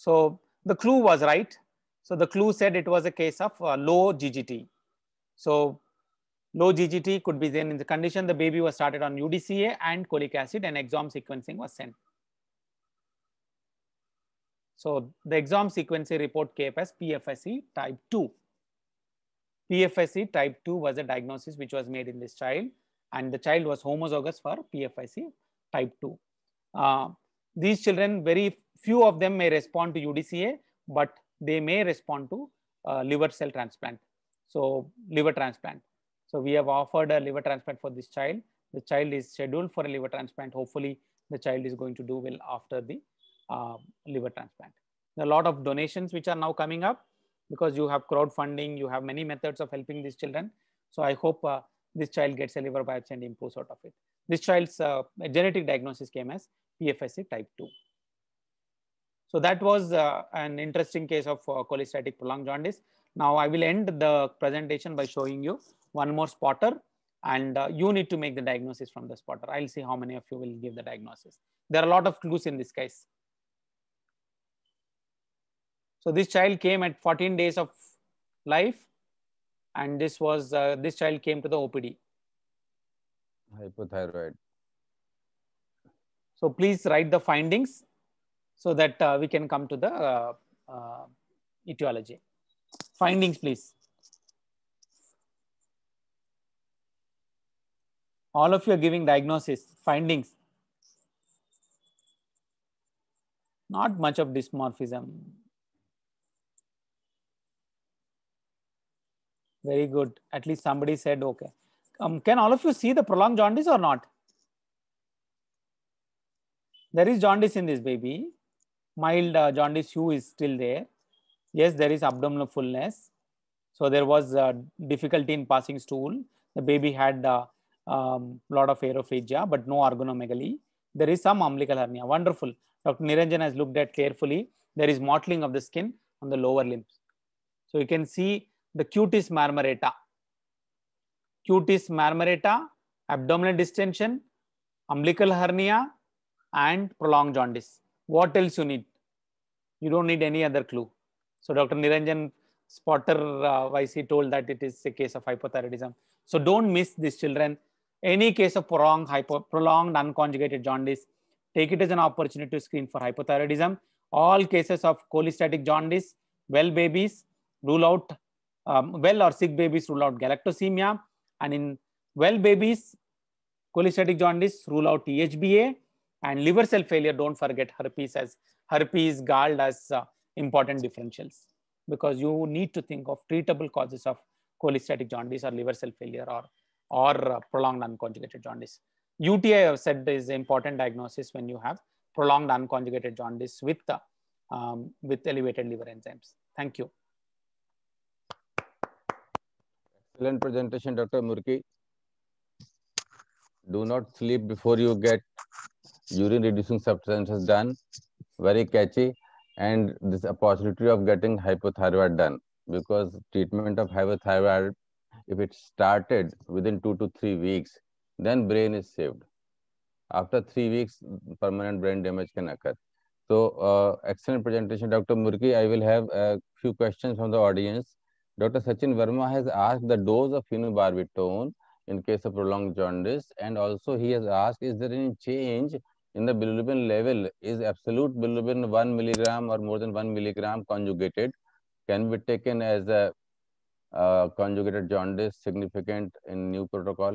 So the clue was right. So the clue said it was a case of uh, low GGT. So low GGT could be then in the condition the baby was started on UDCA and cholic acid and exome sequencing was sent. So the exome sequencing report came as PFSE type 2. PFSE type 2 was a diagnosis which was made in this child and the child was homozygous for PFSE type 2. Uh, these children very Few of them may respond to UDCA, but they may respond to uh, liver cell transplant. So liver transplant. So we have offered a liver transplant for this child. The child is scheduled for a liver transplant. Hopefully the child is going to do well after the uh, liver transplant. a lot of donations which are now coming up because you have crowdfunding, you have many methods of helping these children. So I hope uh, this child gets a liver biopsy and improves out of it. This child's uh, genetic diagnosis came as PFSC type 2. So that was uh, an interesting case of uh, cholestatic prolonged jaundice. Now I will end the presentation by showing you one more spotter and uh, you need to make the diagnosis from the spotter. I'll see how many of you will give the diagnosis. There are a lot of clues in this case. So this child came at 14 days of life and this was, uh, this child came to the OPD. Hypothyroid. So please write the findings so that uh, we can come to the uh, uh, etiology. Findings, please. All of you are giving diagnosis, findings. Not much of dysmorphism. Very good. At least somebody said, okay. Um, can all of you see the prolonged jaundice or not? There is jaundice in this baby mild uh, jaundice hue is still there. Yes, there is abdominal fullness. So there was uh, difficulty in passing stool. The baby had a uh, um, lot of aerophagia, but no organomegaly. There is some umbilical hernia. Wonderful. Dr. Niranjan has looked at carefully. There is mottling of the skin on the lower limbs. So you can see the cutis marmorata. Cutis marmorata, abdominal distension, umbilical hernia, and prolonged jaundice. What else you need? You don't need any other clue. So Dr. Niranjan Spotter uh, YC told that it is a case of hypothyroidism. So don't miss these children. Any case of prolonged, hypo, prolonged unconjugated jaundice, take it as an opportunity to screen for hypothyroidism. All cases of cholestatic jaundice, well babies rule out, um, well or sick babies rule out galactosemia. And in well babies, cholestatic jaundice rule out THBA and liver cell failure, don't forget herpes as herpes, galled as uh, important differentials because you need to think of treatable causes of cholestatic jaundice or liver cell failure or, or uh, prolonged unconjugated jaundice. UTI, I've said, is important diagnosis when you have prolonged unconjugated jaundice with, uh, um, with elevated liver enzymes. Thank you. Excellent presentation, Dr. Murki. Do not sleep before you get urine reducing substances done very catchy and this opportunity of getting hypothyroid done because treatment of hypothyroid if it started within 2 to 3 weeks then brain is saved after 3 weeks permanent brain damage can occur so uh, excellent presentation dr murki i will have a few questions from the audience dr sachin verma has asked the dose of phenobarbital in case of prolonged jaundice and also he has asked is there any change in the bilirubin level is absolute bilirubin 1 milligram or more than 1 milligram conjugated can be taken as a uh, conjugated jaundice significant in new protocol?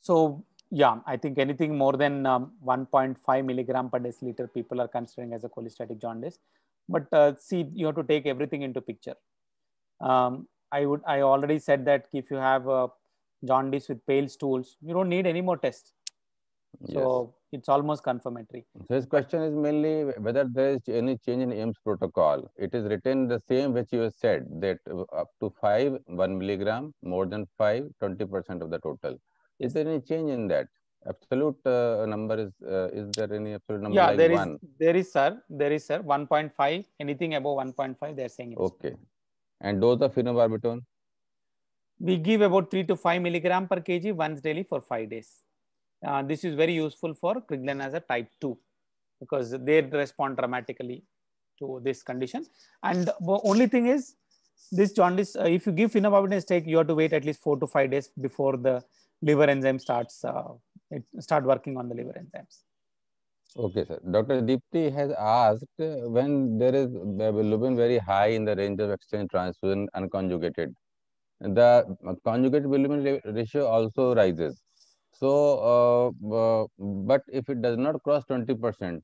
So, yeah, I think anything more than um, 1.5 milligram per deciliter people are considering as a cholestatic jaundice. But uh, see, you have to take everything into picture. Um, I would, I already said that if you have a jaundice with pale stools, you don't need any more tests Yes. So it's almost confirmatory. So his question is mainly whether there is any change in AIMS protocol. It is written the same which you said that up to 5, 1 milligram, more than 5, 20% of the total. Is there any change in that? Absolute uh, number is, uh, is there any absolute number? Yeah, like there one? is, there is, sir. There is, sir. 1.5, anything above 1.5, they're saying it. Okay. And dose of phenobarbital? We give about 3 to 5 milligram per kg once daily for 5 days. Uh, this is very useful for Kriglen as a type 2 because they respond dramatically to this condition. And the only thing is this jaundice, uh, if you give phenobarbital take, you have to wait at least four to five days before the liver enzyme starts uh, it start working on the liver enzymes. Okay, sir. Dr. Deepti has asked when there is bilirubin very high in the range of exchange transfusion unconjugated, the conjugated bilirubin ratio also rises. So, uh, uh, but if it does not cross 20%,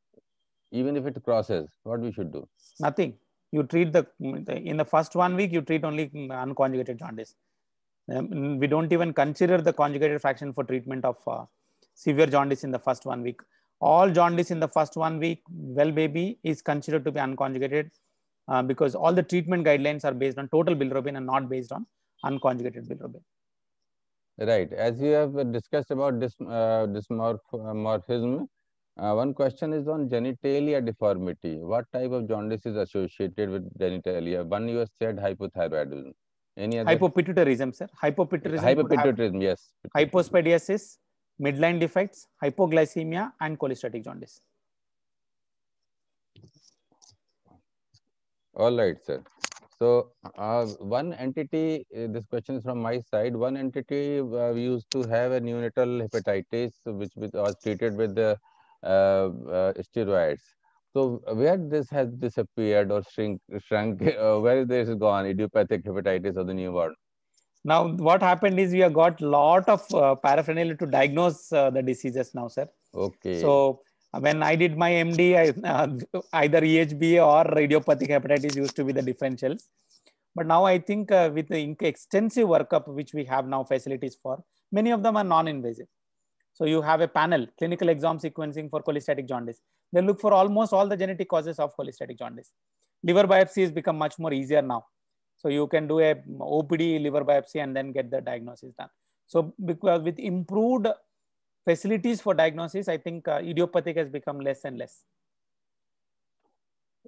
even if it crosses, what we should do? Nothing. You treat the, in the first one week, you treat only mm, unconjugated jaundice. Um, we don't even consider the conjugated fraction for treatment of uh, severe jaundice in the first one week. All jaundice in the first one week, well baby is considered to be unconjugated uh, because all the treatment guidelines are based on total bilirubin and not based on unconjugated bilirubin. Right. As you have discussed about this uh, dysmorph, uh, uh, one question is on genitalia deformity. What type of jaundice is associated with genitalia? One you said hypothyroidism. Any other? Hypopituitarism, sir. Hypopituitarism. Hypopituitarism, yes. Hypospadiasis, midline defects, hypoglycemia, and cholestatic jaundice. All right, sir. So uh, one entity, uh, this question is from my side. One entity uh, we used to have a neonatal hepatitis, which, was treated with the uh, uh, steroids. So where this has disappeared or shrink, shrunk, *laughs* uh, where this is gone, idiopathic hepatitis of the newborn. Now, what happened is we have got lot of paraphernalia to diagnose the diseases now, sir. Okay. So when I did my MD, I, uh, either EHBA or radiopathic hepatitis used to be the differential. But now I think uh, with the extensive workup, which we have now facilities for, many of them are non-invasive. So you have a panel, clinical exome sequencing for cholestatic jaundice. They look for almost all the genetic causes of cholestatic jaundice. Liver biopsy has become much more easier now. So you can do a um, OPD liver biopsy and then get the diagnosis done. So because with improved facilities for diagnosis, I think uh, idiopathic has become less and less.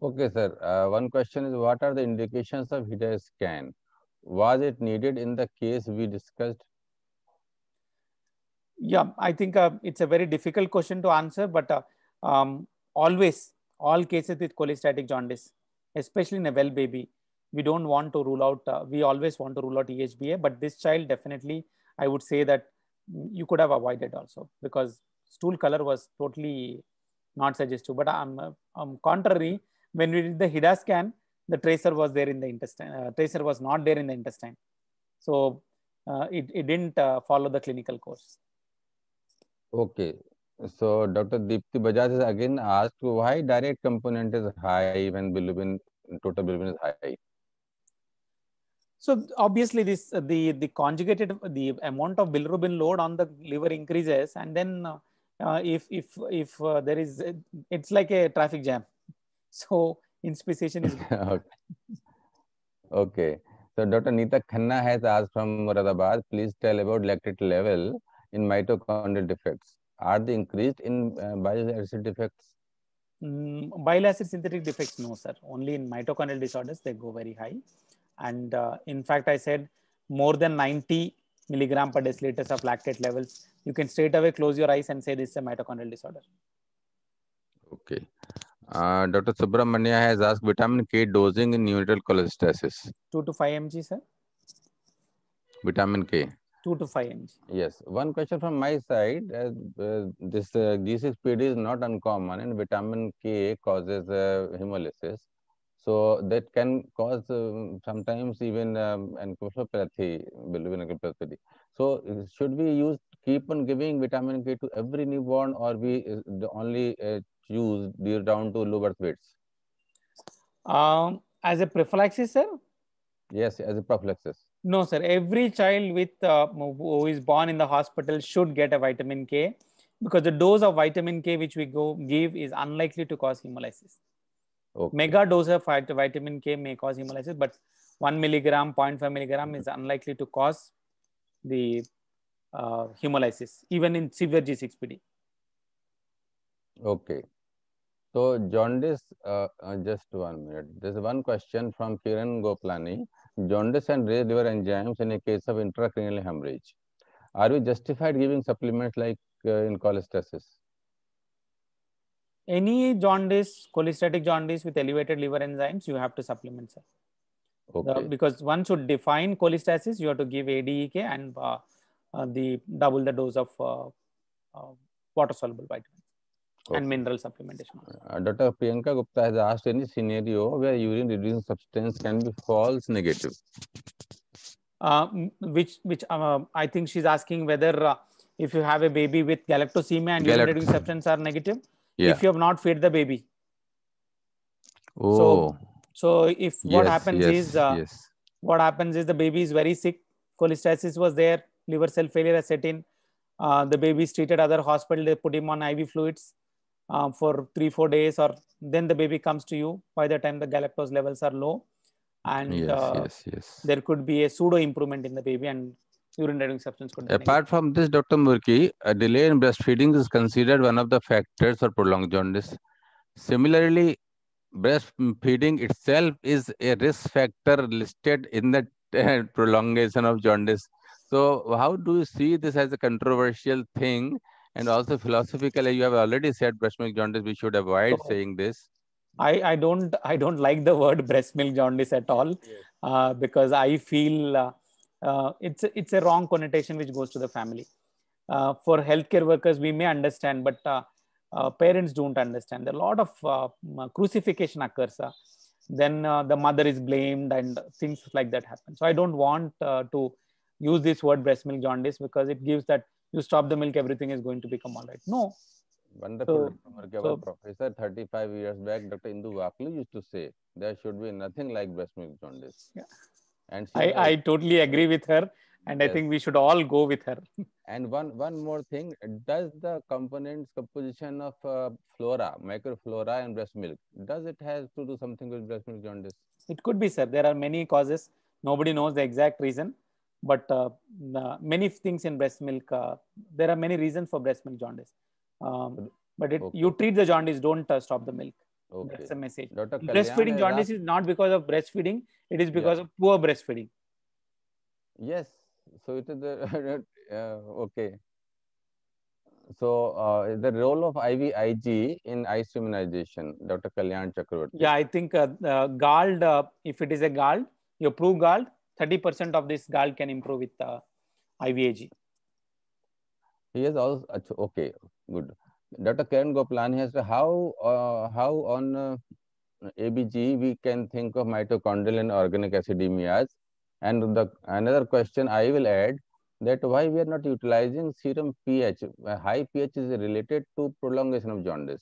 Okay, sir. Uh, one question is what are the indications of HIDA scan? Was it needed in the case we discussed? Yeah, I think uh, it's a very difficult question to answer, but uh, um, always, all cases with cholestatic jaundice, especially in a well baby, we don't want to rule out, uh, we always want to rule out EHBA, but this child definitely, I would say that you could have avoided also because stool color was totally not suggestive. But I'm, I'm um, contrary, when we did the HIDA scan, the tracer was there in the intestine. Uh, tracer was not there in the intestine. So uh, it, it didn't uh, follow the clinical course. Okay. So Dr. Deepthi Bajaj has again asked why direct component is high when bilirubin, total bilirubin is high. So obviously, this uh, the the conjugated the amount of bilirubin load on the liver increases, and then uh, uh if if if uh, there is uh, it's like a traffic jam. *laughs* So inspiration is. *laughs* okay. So Dr. Nita Khanna has asked from Muradabad, please tell about lactate level in mitochondrial defects. Are they increased in uh, bile acid defects? Mm, bile acid synthetic defects, no, sir. Only in mitochondrial disorders, they go very high. And uh, in fact, I said more than 90 milligram per deciliter of lactate levels, you can straight away close your eyes and say this is a mitochondrial disorder. Okay. Uh, Dr. Subramania has asked vitamin K dosing in neonatal cholestasis. 2 to 5 mg, sir. Vitamin K. 2 to 5 mg. Yes. One question from my side. Uh, uh this uh, G6PD is not uncommon and vitamin K causes uh, hemolysis. So that can cause um, sometimes even um, encephalopathy, bilirubin encephalopathy. So should we use keep on giving vitamin K to every newborn, or we uh, only uh, choose dear down to low birth weights? Um, as a prophylaxis, sir. Yes, as a prophylaxis. No, sir. Every child with uh, who is born in the hospital should get a vitamin K because the dose of vitamin K which we go give is unlikely to cause hemolysis. Okay. Mega dose of vitamin K may cause hemolysis, but 1 milligram, 0.5 milligram is unlikely to cause the uh, hemolysis, even in severe G6PD. Okay. So, jaundice, uh, uh, just one minute. There's one question from Kiran Goplani. Jaundice and raised liver enzymes in a case of intracranial hemorrhage. Are we justified giving supplements like uh, in cholestasis? any jaundice, cholestatic jaundice with elevated liver enzymes, you have to supplement, sir. Okay. The, because one should define cholestasis, you have to give ADEK and uh, uh, the double the dose of uh, uh water soluble vitamins okay. and mineral supplementation. Uh, Dr. Priyanka Gupta has asked any scenario where urine reducing substance can be false negative. Uh, which which I think she's asking whether if you have a baby with galactosemia and urine reducing substance are negative, yeah. if you have not fed the baby. Oh. So, so if what yes, happens yes, is uh, yes. what happens is the baby is very sick. Cholestasis was there. Liver cell failure has set in. Uh, the baby is treated other hospital. They put him on IV fluids uh, for three four days, or then the baby comes to you. By the time the galactose levels are low, and yes, uh, yes, yes. there could be a pseudo improvement in the baby, and urine-driving substance Apart from this, Dr. Murki, a delay in breastfeeding is considered one of the factors for prolonged jaundice. Similarly, breastfeeding itself is a risk factor listed in the uh, prolongation of jaundice. So, how do you see this as a controversial thing? And also philosophically, you have already said breast milk jaundice. We should avoid saying this. I, I don't I don't like the word *laughs* breast milk jaundice at all, yes. uh, because I feel uh, uh, it's a, it's a wrong connotation which goes to the family. Uh, for healthcare workers, we may understand, but uh, uh parents don't understand. There are a lot of uh, crucifixion occurs. then the mother is blamed and things like that happen. So I don't want to use this word breast milk jaundice because it gives that you stop the milk, everything is going to become all right. No. Wonderful. So, so, professor 35 years back, Dr. Indu Vakli used to say there should be nothing like breast milk jaundice. Yeah and I, I totally agree with her and yes. i think we should all go with her *laughs* and one one more thing does the components composition of uh, flora microflora in breast milk does it has to do something with breast milk jaundice it could be sir there are many causes nobody knows the exact reason but uh, uh many things in breast milk uh, there are many reasons for breast milk jaundice um, but it, okay. you treat the jaundice don't uh, stop the milk Okay. That's the message. Dr. breastfeeding jaundice is not because of breastfeeding, it is because yeah. of poor breastfeeding. Yes. So it is the, *laughs* uh, okay. So uh, the role of IVIG in ice immunization, Dr. Kalyan Chakravarti. Yeah, I think uh, uh GALD, if it is a GALD, you prove GALD, 30% of this GALD can improve with uh, IVIG. He has also, uh, okay, good. Dr. Karen Goplani has to how, uh, how on uh, ABG we can think of mitochondrial and organic acidemia as. And the another question I will add that why we are not utilizing serum pH. Uh, high pH is related to prolongation of jaundice.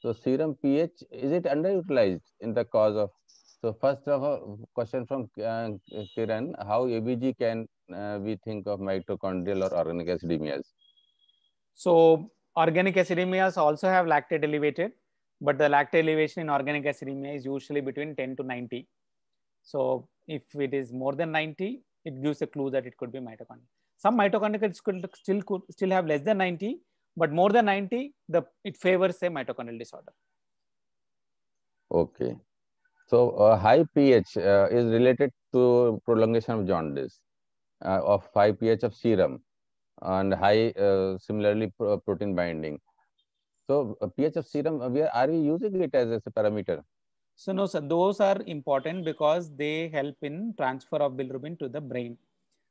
So serum pH, is it underutilized in the cause of? So first of all, question from uh, Kiran, how ABG can uh, we think of mitochondrial or organic acidemias? So Organic acidemias also have lactate elevated, but the lactate elevation in organic acidemia is usually between 10 to 90. So if it is more than 90, it gives a clue that it could be mitochondria. Some mitochondria could still could still have less than 90, but more than 90, the it favors a mitochondrial disorder. Okay. So uh, high pH uh, is related to prolongation of jaundice uh, of 5 pH of serum and high uh, similarly pro uh, protein binding. So pH uh, of serum, we are, are we using it as, as a parameter? So no, sir, those are important because they help in transfer of bilirubin to the brain.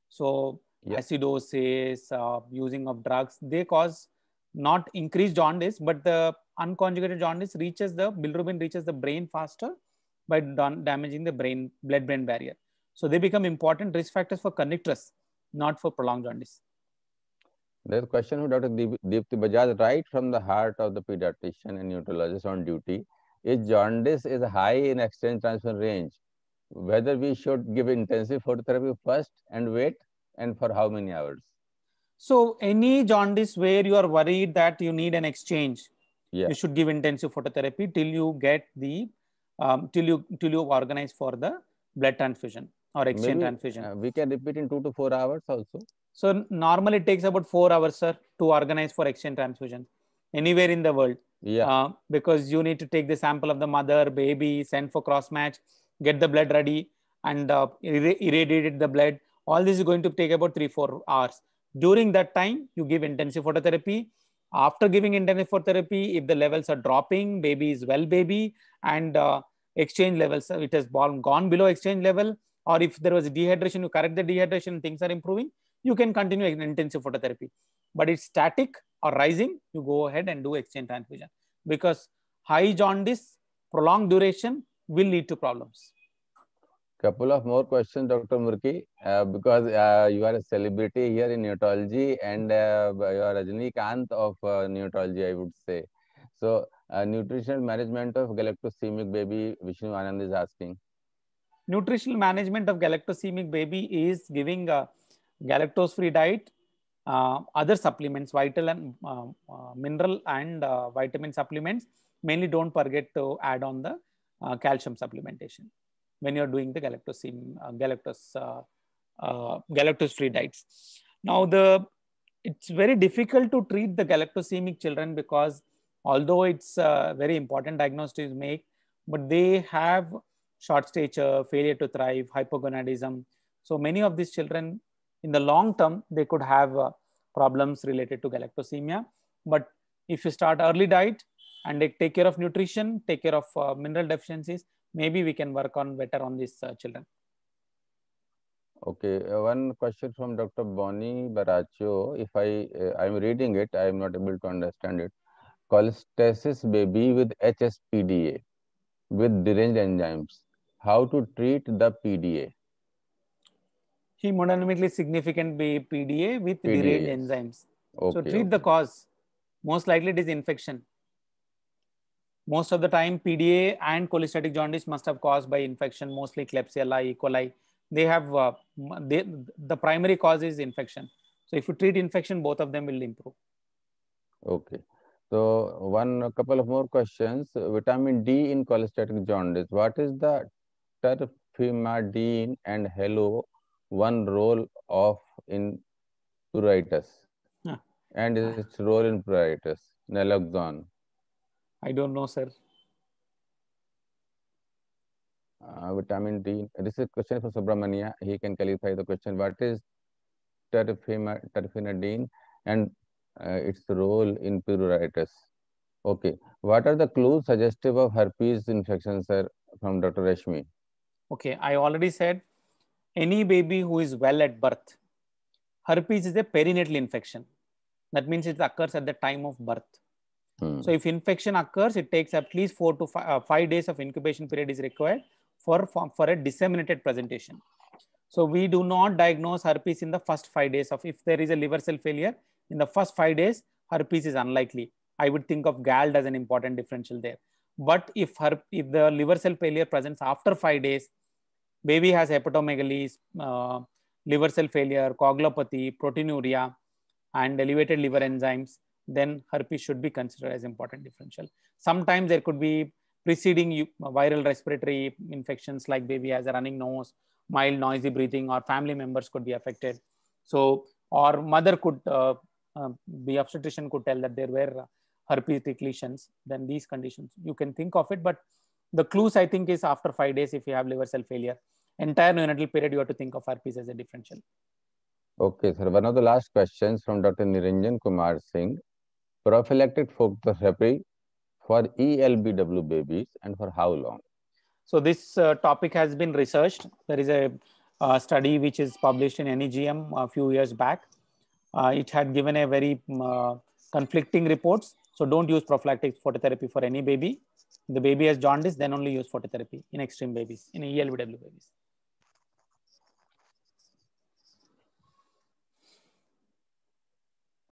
So acidosis, uh, using of drugs, they cause not increased jaundice, but the unconjugated jaundice reaches the bilirubin reaches the brain faster by damaging the brain blood brain barrier. So they become important risk factors for connectors, not for prolonged jaundice. There's a question from Dr. Deepthi Bajaj, right from the heart of the pediatrician and neurologist on duty. If jaundice is high in exchange transfer range, whether we should give intensive phototherapy first and wait, and for how many hours? So, any jaundice where you are worried that you need an exchange, yeah. you should give intensive phototherapy till you get the, um, till you till you organize for the blood transfusion or exchange Maybe, transfusion. Uh, we can repeat in two to four hours also. So normally it takes about four hours, sir, to organize for exchange transfusion anywhere in the world. Yeah. Uh, because you need to take the sample of the mother, baby, send for cross match, get the blood ready, and uh, irradiate the blood. All this is going to take about three, four hours. During that time, you give intensive phototherapy. After giving intensive phototherapy, if the levels are dropping, baby is well, baby, and uh, exchange levels, it has gone below exchange level, or if there was dehydration, you correct the dehydration, things are improving you can continue intensive phototherapy. But it's static or rising, you go ahead and do exchange transfusion because high jaundice, prolonged duration will lead to problems. Couple of more questions, Dr. Murki, uh, because uh, you are a celebrity here in neurology and uh, you are Rajni Kant of uh, neurology, I would say. So, uh, nutritional management of galactosemic baby, Vishnu Anand is asking. Nutritional management of galactosemic baby is giving a uh, galactose free diet, uh, other supplements, vital and uh, uh mineral and uh, vitamin supplements. Mainly don't forget to add on the uh, calcium supplementation when you're doing the galactose, galactose, galactose free diets. Now the it's very difficult to treat the galactosemic children because although it's a very important diagnosis to make, but they have short stature, failure to thrive, hypogonadism. So many of these children in the long term, they could have uh, problems related to galactosemia. But if you start early diet and take care of nutrition, take care of uh, mineral deficiencies, maybe we can work on better on these uh, children. Okay, uh, one question from Dr. Bonnie Baraccio. If I uh, I'm reading it, I am not able to understand it. Cholestasis baby with HSPDA with deranged enzymes. How to treat the PDA? hemodynamically significant PDA with PDA, derived enzymes. Okay, so treat okay. the cause. Most likely it is infection. Most of the time, PDA and cholestatic jaundice must have caused by infection, mostly Klebsiella, E. coli. They have uh, they, the primary cause is infection. So if you treat infection, both of them will improve. Okay. So one couple of more questions. Vitamin D in cholestatic jaundice. What is the terphemadine and halo one role of in pruritus huh. and its role in pruritus, naloxone? I don't know, sir. Uh, vitamin D. This is a question for Subramania. He can clarify the question. What is terfenadine and uh, its role in pruritus? Okay. What are the clues suggestive of herpes infection, sir, from Dr. Rashmi? Okay. I already said any baby who is well at birth, herpes is a perinatal infection. That means it occurs at the time of birth. Hmm. So if infection occurs, it takes at least four to five, uh, five days of incubation period is required for, for, for a disseminated presentation. So we do not diagnose herpes in the first five days of, if there is a liver cell failure, in the first five days, herpes is unlikely. I would think of GALD as an important differential there. But if, her, if the liver cell failure presents after five days, baby has hepatomegaly, uh, liver cell failure, coagulopathy, proteinuria, and elevated liver enzymes, then herpes should be considered as important differential. Sometimes there could be preceding viral respiratory infections like baby has a running nose, mild noisy breathing, or family members could be affected. So, or mother could, uh, uh, the obstetrician could tell that there were herpetic lesions, then these conditions, you can think of it. But the clues I think is after five days, if you have liver cell failure, entire neonatal period, you have to think of RPS as a differential. Okay, sir. One of the last questions from Dr. Niranjan Kumar Singh. Prophylactic phototherapy for ELBW babies and for how long? So this uh, topic has been researched. There is a uh, study which is published in NEGM a few years back. Uh, it had given a very mm, uh, conflicting reports. So don't use prophylactic phototherapy for any baby. If the baby has jaundice, then only use phototherapy in extreme babies, in ELBW babies.